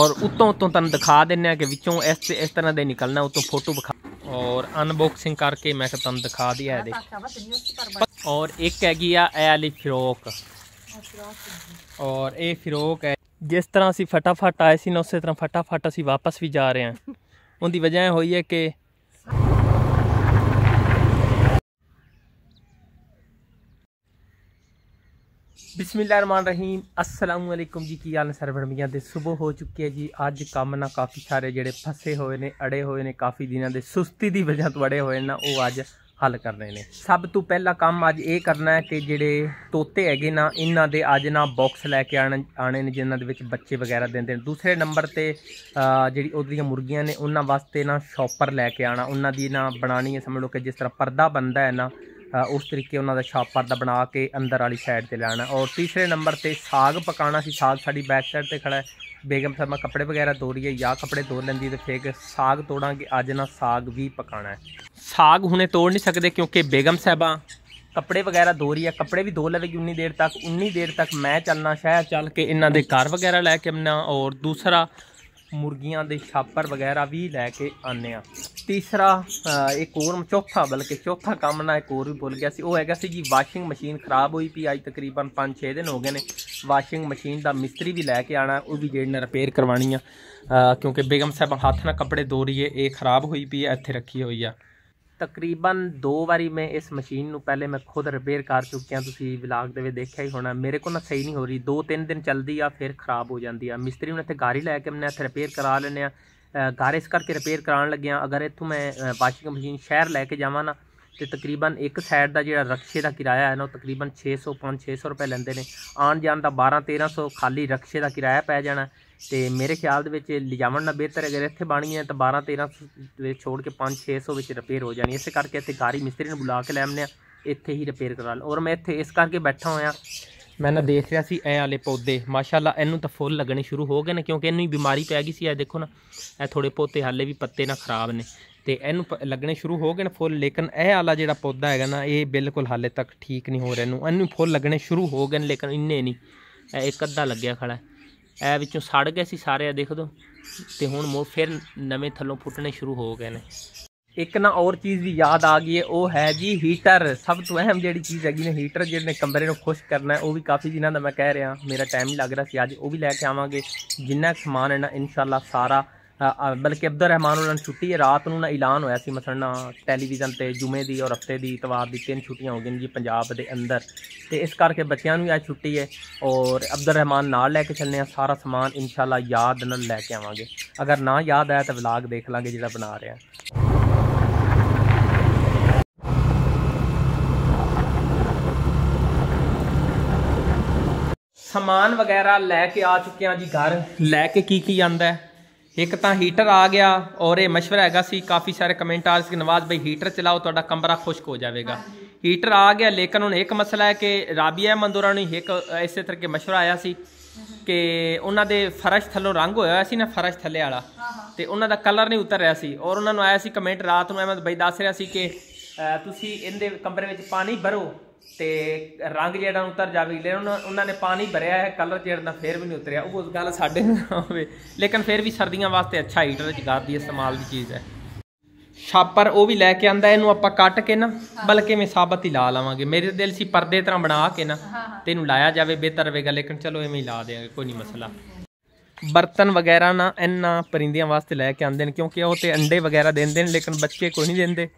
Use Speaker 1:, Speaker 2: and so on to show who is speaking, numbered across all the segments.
Speaker 1: ਔਰ ਉਤੋਂ ਉਤੋਂ ਤੁਹਾਨੂੰ ਦਿਖਾ ਦਿੰਨੇ ਆ ਕਿ ਵਿੱਚੋਂ ਇਸ ਇਸ ਤਰ੍ਹਾਂ ਦੇ ਨਿਕਲਣਾ ਉਤੋਂ ਫੋਟੋ ਵਿਖਾ ਔਰ ਅਨਬਾਕਸਿੰਗ ਕਰਕੇ ਮੈਂ ਤੁਹਾਨੂੰ ਦਿਖਾ ਦਿਆ ਇਹਦੇ ਔਰ ਇੱਕ ਹੈਗੀ ਆ ਇਹ ਵਾਲੀ ਫਿਰੋਕ ਔਰ ਇਹ ਫਿਰੋਕ ਹੈ ਜਿਸ ਤਰ੍ਹਾਂ ਅਸੀਂ ਫਟਾਫਟ ਆਏ ਸੀ ਨਾ ਉਸੇ ਤਰ੍ਹਾਂ ਫਟਾਫਟ ਅਸੀਂ ਵਾਪਸ ਵੀ ਜਾ ਰਹੇ ਹਾਂ ਉਹਦੀ ਵਜ੍ਹਾ ਹੋਈ ਹੈ ਕਿ ਬਿਸਮਿਲ੍ਲਾਹਿਰਰਹਿਮਾਨਿਰਰਹੀਮ ਅਸਲਾਮੁਅਲੈਕੁਮ ਜੀ ਕੀ ਹਾਲ ਨੇ ਸਰਵਣ ਮੀਆਂ ਦੇ ਸਵੇਰ ਹੋ ਚੁੱਕੀ ਹੈ ਜੀ ਅੱਜ ਕੰਮ ਨਾ ਕਾਫੀ ਸਾਰੇ ਜਿਹੜੇ ਫਸੇ ਹੋਏ ਨੇ ਅੜੇ ਹੋਏ ਨੇ ਕਾਫੀ ਦਿਨਾਂ ਦੇ ਸੁਸਤੀ ਦੀ ਵਜ੍ਹਾ ਤੋਂ ਅੜੇ ਹੋਏ ਨੇ ਉਹ ਅੱਜ ਹੱਲ ਕਰਨੇ ਨੇ ਸਭ ਤੋਂ ਪਹਿਲਾ ਕੰਮ ਅੱਜ ਇਹ ਕਰਨਾ ਹੈ ਕਿ ਜਿਹੜੇ ਤੋਤੇ ਹੈਗੇ ਨਾ ਇਹਨਾਂ ਦੇ ਅੱਜ ਨਾ ਬਾਕਸ ਲੈ ਕੇ ਆਣੇ ਨੇ ਜਿਨ੍ਹਾਂ ਦੇ ਵਿੱਚ ਬੱਚੇ ਵਗੈਰਾ ਦਿੰਦੇ ਨੇ ਦੂਸਰੇ ਨੰਬਰ ਤੇ ਜਿਹੜੀ ਉਹਦੀਆਂ ਮੁਰਗੀਆਂ ਨੇ ਉਹਨਾਂ ਵਾਸਤੇ ਨਾ ਸ਼ੌਪਰ ਲੈ ਕੇ ਆਣਾ ਉਹਨਾਂ ਦੀ ਨਾ ਬਣਾਣੀ ਹੈ ਸਮਝ ਲਓ ਕਿ ਜਿਸ ਤਰ੍ਹਾਂ ਪਰਦਾ ਬੰਦਾ ਹੈ ਨਾ ਉਸ ਤਰੀਕੇ ਉਹਨਾਂ ਦਾ ਛਾਪਰ ਦਾ ਬਣਾ ਕੇ ਅੰਦਰ ਵਾਲੀ ਸਾਈਡ ਤੇ ਲਾਣਾ ਔਰ ਤੀਸਰੇ ਨੰਬਰ ਤੇ ਸਾਗ ਪਕਾਣਾ ਸੀ ਸਾਗ ਸਾਡੀ ਬੈਕ ਸਾਈਡ ਤੇ ਖੜਾ ਹੈ ਬੇਗਮ ਸਾਹਿਬਾ ਕੱਪੜੇ ਵਗੈਰਾ ਧੋ ਰਹੀ ਹੈ ਜਾਂ ਕੱਪੜੇ ਧੋ ਲੈਂਦੀ ਤੇ ਫੇਕ ਸਾਗ ਤੋੜਾਂਗੇ ਅੱਜ ਨਾ ਸਾਗ ਵੀ ਪਕਾਣਾ ਹੈ ਸਾਗ ਹੁਣੇ ਤੋੜ ਨਹੀਂ ਸਕਦੇ ਕਿਉਂਕਿ ਬੇਗਮ ਸਾਹਿਬਾ ਕੱਪੜੇ ਵਗੈਰਾ ਧੋ ਰਹੀ ਹੈ ਕੱਪੜੇ ਵੀ ਧੋ ਲਵੇਗੀ ਉਨੀ ਦੇਰ ਤੱਕ ਉਨੀ ਦੇਰ ਤੱਕ ਮੈਂ ਚੱਲਣਾ ਸ਼ਹਿਰ ਚੱਲ ਕੇ ਇਹਨਾਂ ਦੇ ਘਰ ਵਗੈਰਾ ਲੈ ਕੇ ਆਉਣਾ ਔਰ ਦੂਸਰਾ ਮੁਰਗੀਆਂ ਦੇ ਛਾਪਰ ਵਗੈਰਾ ਵੀ ਲੈ ਕੇ ਆਨੇ ਆ ਤੀਸਰਾ ਇੱਕ ਹੋਰ ਚੌਥਾ ਬਲਕਿ ਚੌਥਾ ਕੰਮ ਨਾ ਇੱਕ ਹੋਰ ਵੀ ਭੁੱਲ ਗਿਆ ਸੀ ਉਹ ਹੈਗਾ ਸੀ ਜੀ ਵਾਸ਼ਿੰਗ ਮਸ਼ੀਨ ਖਰਾਬ ਹੋਈ ਪਈ ਅੱਜ ਤਕਰੀਬਨ 5-6 ਦਿਨ ਹੋ ਗਏ ਨੇ ਵਾਸ਼ਿੰਗ ਮਸ਼ੀਨ ਦਾ ਮਿਸਤਰੀ ਵੀ ਲੈ ਕੇ ਆਣਾ ਉਹ ਵੀ ਜਿਹੜੇ ਨੇ ਰਿਪੇਅਰ ਕਰਵਾਣੀ ਆ ਕਿਉਂਕਿ ਬੇਗਮ ਸਾਹਿਬ ਹੱਥ ਨਾਲ ਕੱਪੜੇ ਧੋ ਰਹੀ ਇਹ ਖਰਾਬ ਹੋਈ ਪਈ ਇੱਥੇ ਰੱਖੀ ਹੋਈ ਆ ਤਕਰੀਬਨ ਦੋ ਵਾਰੀ ਮੈਂ ਇਸ ਮਸ਼ੀਨ ਨੂੰ ਪਹਿਲੇ ਮੈਂ ਖੁਦ ਰਿਪੇਅਰ ਕਰ ਚੁੱਕਿਆ ਤੁਸੀਂ ਵਲੌਗ ਦੇ ਵਿੱਚ ਦੇਖਿਆ ਹੀ ਹੋਣਾ ਮੇਰੇ ਕੋਲ ਨਾ ਸਹੀ ਨਹੀਂ ਹੋ ਰਹੀ ਦੋ ਤਿੰਨ ਦਿਨ ਚੱਲਦੀ ਆ ਫਿਰ ਖਰਾਬ ਹੋ ਜਾਂਦੀ ਆ ਮਿਸਤਰੀ ਨੂੰ ਇੱਥੇ ਗਾਰੀ ਲੈ ਕੇ ਮੈਂ ਇੱਥੇ ਰਿਪੇਅਰ ਕਰਾ ਲੈਣੇ ਆ ਗਾਰੇਸ ਕਰਕੇ ਰਿਪੇਅਰ ਕਰਾਉਣ ਲੱਗਿਆ ਅਗਰ ਇੱਥੋਂ ਮੈਂ ਵਾਸ਼ਿੰਗ ਮਸ਼ੀਨ ਸ਼ਹਿਰ ਲੈ ਕੇ ਜਾਵਾਂ ਨਾ ਤੇ ਤਕਰੀਬਨ ਇੱਕ ਸਾਈਡ ਦਾ ਜਿਹੜਾ ਰਕਸ਼ੇ ਦਾ ਕਿਰਾਇਆ ਹੈ ਨਾ ਉਹ ਤਕਰੀਬਨ 600 500 600 ਰੁਪਏ ਲੈਂਦੇ ਨੇ ਆਣ ਜਾਣ ਦਾ 12 1300 ਖਾਲੀ ਰਕਸ਼ੇ ਦਾ ਕਿਰਾਇਆ ਪੈ ਜਾਣਾ ਤੇ ਮੇਰੇ ਖਿਆਲ ਦੇ ਵਿੱਚ ਲਿਜਾਵਣ ਨਾਲ ਬਿਹਤਰ ਹੈ ਅਗਰ ਇੱਥੇ ਹੈ ਤਾਂ 12 13 ਵਿੱਚ ਛੋੜ ਕੇ 5 600 ਵਿੱਚ ਰਿਪੇਅਰ ਹੋ ਜਾਣੀ ਇਸੇ ਕਰਕੇ ਇੱਥੇ ਗਾਰੀ ਮਿਸਤਰੀ ਨੂੰ ਬੁਲਾ ਕੇ ਲੈ ਇੱਥੇ ਹੀ ਰਿਪੇਅਰ ਕਰਾ ਲ ਔਰ ਮੈਂ ਇੱਥੇ ਇਸ ਕਰਕੇ ਬੈਠਾ ਹੋਇਆ ਮੈਂ ਨਾ ਦੇਖ ਰਿਹਾ ਸੀ ਐ ਵਾਲੇ ਪੌਦੇ ਮਾਸ਼ਾਅੱਲਾ ਇਹਨੂੰ ਤਾਂ ਫੁੱਲ ਲੱਗਣੇ ਸ਼ੁਰੂ ਹੋ ਗਏ ਨੇ ਕਿਉਂਕਿ ਇਹਨੂੰ ਹੀ ਬਿਮਾਰੀ ਪੈ ਗਈ ਸੀ ਇਹ ਦੇਖੋ ਨਾ ਇਹ ਥੋੜੇ ਪੌਦੇ ਹਾਲੇ ਵੀ ਪੱਤੇ ਨਾ ਖਰਾਬ ਨੇ ਤੇ ਇਹਨੂੰ ਲੱਗਣੇ ਸ਼ੁਰੂ ਹੋ ਗਏ ਨੇ ਫੁੱਲ ਲੇਕਿਨ ਇਹ ਵਾਲਾ ਜਿਹੜਾ ਪੌਦਾ ਹੈਗਾ ਨਾ ਇਹ ਬਿਲਕੁਲ ਹਾਲੇ ਤੱਕ ਠੀਕ ਨਹੀਂ ਹੋ ਰਿਹਾ ਇਹਨੂੰ ਇਹਨੂੰ ਫੁੱਲ ਲੱਗਣੇ ਸ਼ੁਰੂ ਹੋ ਗਏ ਨੇ ਲੇਕਿਨ ਇੰਨੇ ਨਹੀਂ ਇਹ ਇੱਕ ਅੱਧਾ ਲੱਗਿਆ ਖੜਾ ਇਹ ਵਿੱਚੋਂ ਸੜ ਗਏ ਸੀ ਸਾਰੇ ਆ ਦੇਖ ਦੋ ਤੇ ਹੁਣ ਮੋ ਫਿਰ ਨਵੇਂ ਥੱਲੋਂ ਫੁੱਟਣੇ ਸ਼ੁਰੂ ਹੋ ਗਏ ਨੇ ਇੱਕ ਨਾ ਔਰ ਚੀਜ਼ ਵੀ ਯਾਦ ਆ ਗਈ ਹੈ ਉਹ ਹੈ ਜੀ ਹੀਟਰ ਸਭ ਤੋਂ ਅਹਿਮ ਜਿਹੜੀ ਚੀਜ਼ ਹੈਗੀ ਨੇ ਹੀਟਰ ਜਿਹੜੇ ਨੇ ਕਮਰੇ ਨੂੰ ਖੁਸ਼ ਕਰਨਾ ਹੈ ਉਹ ਵੀ ਕਾਫੀ ਜਿਨ੍ਹਾਂ ਦਾ ਮੈਂ ਕਹਿ ਰਿਹਾ ਮੇਰਾ ਟਾਈਮ ਹੀ ਲੱਗ ਰਿਹਾ ਸੀ ਅੱਜ ਉਹ ਵੀ ਲੈ ਕੇ ਆਵਾਂਗੇ ਜਿੰਨਾ ਸਮਾਨ ਹੈ ਨਾ ਇਨਸ਼ਾਅੱਲਾ ਸਾਰਾ बल्कि अब्दुल रहमान उन्होंने छुट्टी है रात उन्होंने ऐलान होया मसलन टैलीविजन पर जुमे की और हफ्ते की इतवार की तीन छुट्टियां हो गई जी पंजाब के अंदर तो इस करके बच्चों भी आज छुट्टी है और अब्दुल रहमान ना लैके चलने सारा समान इन शाला याद न लैके आवेंगे अगर ना याद आया तो विलाग देख लेंगे जोड़ा बना रहे हैं समान वगैरह लैके आ चुके हैं जी घर लैके की, की आंदा है ਇੱਕ ਤਾਂ ਹੀਟਰ ਆ ਗਿਆ ਔਰ ਇਹ مشورہ ਹੈਗਾ ਸੀ ਕਾਫੀ ਸਾਰੇ ਕਮੈਂਟ ਆ ਰਹੇ ਸੀ ਨਵਾਜ਼ ਭਾਈ ਹੀਟਰ ਚਲਾਓ ਤੁਹਾਡਾ ਕਮਰਾ ਖੁਸ਼ਕ ਹੋ ਜਾਵੇਗਾ ਹੀਟਰ ਆ ਗਿਆ ਲੇਕਿਨ ਹੁਣ ਇੱਕ ਮਸਲਾ ਹੈ ਕਿ ਰਾਬੀਆ ਮੰਦੂਰਾ ਨੂੰ ਇੱਕ ਇਸੇ ਤਰ੍ਹਾਂ ਕੇ مشورہ ਆਇਆ ਸੀ ਕਿ ਉਹਨਾਂ ਦੇ ਫਰਸ਼ ਥੱਲੋਂ ਰੰਗ ਹੋਇਆ ਹੋਇਆ ਸੀ ਨਾ ਫਰਸ਼ ਥੱਲੇ ਵਾਲਾ ਤੇ ਉਹਨਾਂ ਦਾ ਕਲਰ ਨਹੀਂ ਉਤਰ ਰਿਹਾ ਸੀ ਔਰ ਉਹਨਾਂ ਨੂੰ ਆਇਆ ਸੀ ਕਮੈਂਟ ਰਾਤ ਨੂੰ ਅਹਿਮਦ ਭਾਈ ਦੱਸ ਰਿਹਾ ਸੀ ਕਿ ਤੁਸੀਂ ਇਹਦੇ ਕਮਰੇ ਵਿੱਚ ਪਾਣੀ ਭਰੋ ਤੇ ਰੰਗ ਜਿਹੜਾ ਉਤਰ ਜਾਵੇ ਲੈ ਉਹਨਾਂ ਨੇ ਪਾਣੀ ਭਰਿਆ ਹੈ ਕਲਰ ਜਿਹੜਾ ਫੇਰ ਵੀ ਨਹੀਂ ਉਤਰਿਆ ਉਹ ਗੱਲ ਸਾਡੇ ਨੂੰ ਹੋਵੇ ਲੇਕਿਨ ਫੇਰ ਵੀ ਸਰਦੀਆਂ ਵਾਸਤੇ ਅੱਛਾ ਹੀਟਰ ਜਗਾਦ ਦੀ ਇਸਤੇਮਾਲ ਦੀ ਚੀਜ਼ ਹੈ ਛਾਪਰ ਉਹ ਵੀ ਲੈ ਕੇ ਆਂਦਾ ਇਹਨੂੰ ਆਪਾਂ ਕੱਟ ਕੇ ਨਾ ਬਲਕਿ ਮੈਂ ਸਾਬਤ ਹੀ ਲਾ ਲਾਵਾਂਗੇ ਮੇਰੇ ਦਿਲ ਸੀ ਪਰਦੇ ਤਰ੍ਹਾਂ ਬਣਾ ਕੇ ਨਾ ਤੇ ਇਹਨੂੰ ਲਾਇਆ ਜਾਵੇ ਬਿਹਤਰ ਹੋਵੇਗਾ ਲੇਕਿਨ ਚਲੋ ਐਵੇਂ ਹੀ ਲਾ ਦੇਾਂਗੇ ਕੋਈ ਨਹੀਂ ਮਸਲਾ ਬਰਤਨ ਵਗੈਰਾ ਨਾ ਇੰਨਾ ਪਰਿੰਦਿਆਂ ਵਾਸਤੇ ਲੈ ਕੇ ਆਂਦੇ ਨੇ ਕਿਉਂਕਿ ਉਹ ਤੇ ਅੰਡੇ ਵਗੈਰਾ ਦਿੰਦੇ ਨੇ ਲੇਕਿਨ ਬੱਚੇ ਕੋਈ ਨਹੀਂ ਦਿੰਦੇ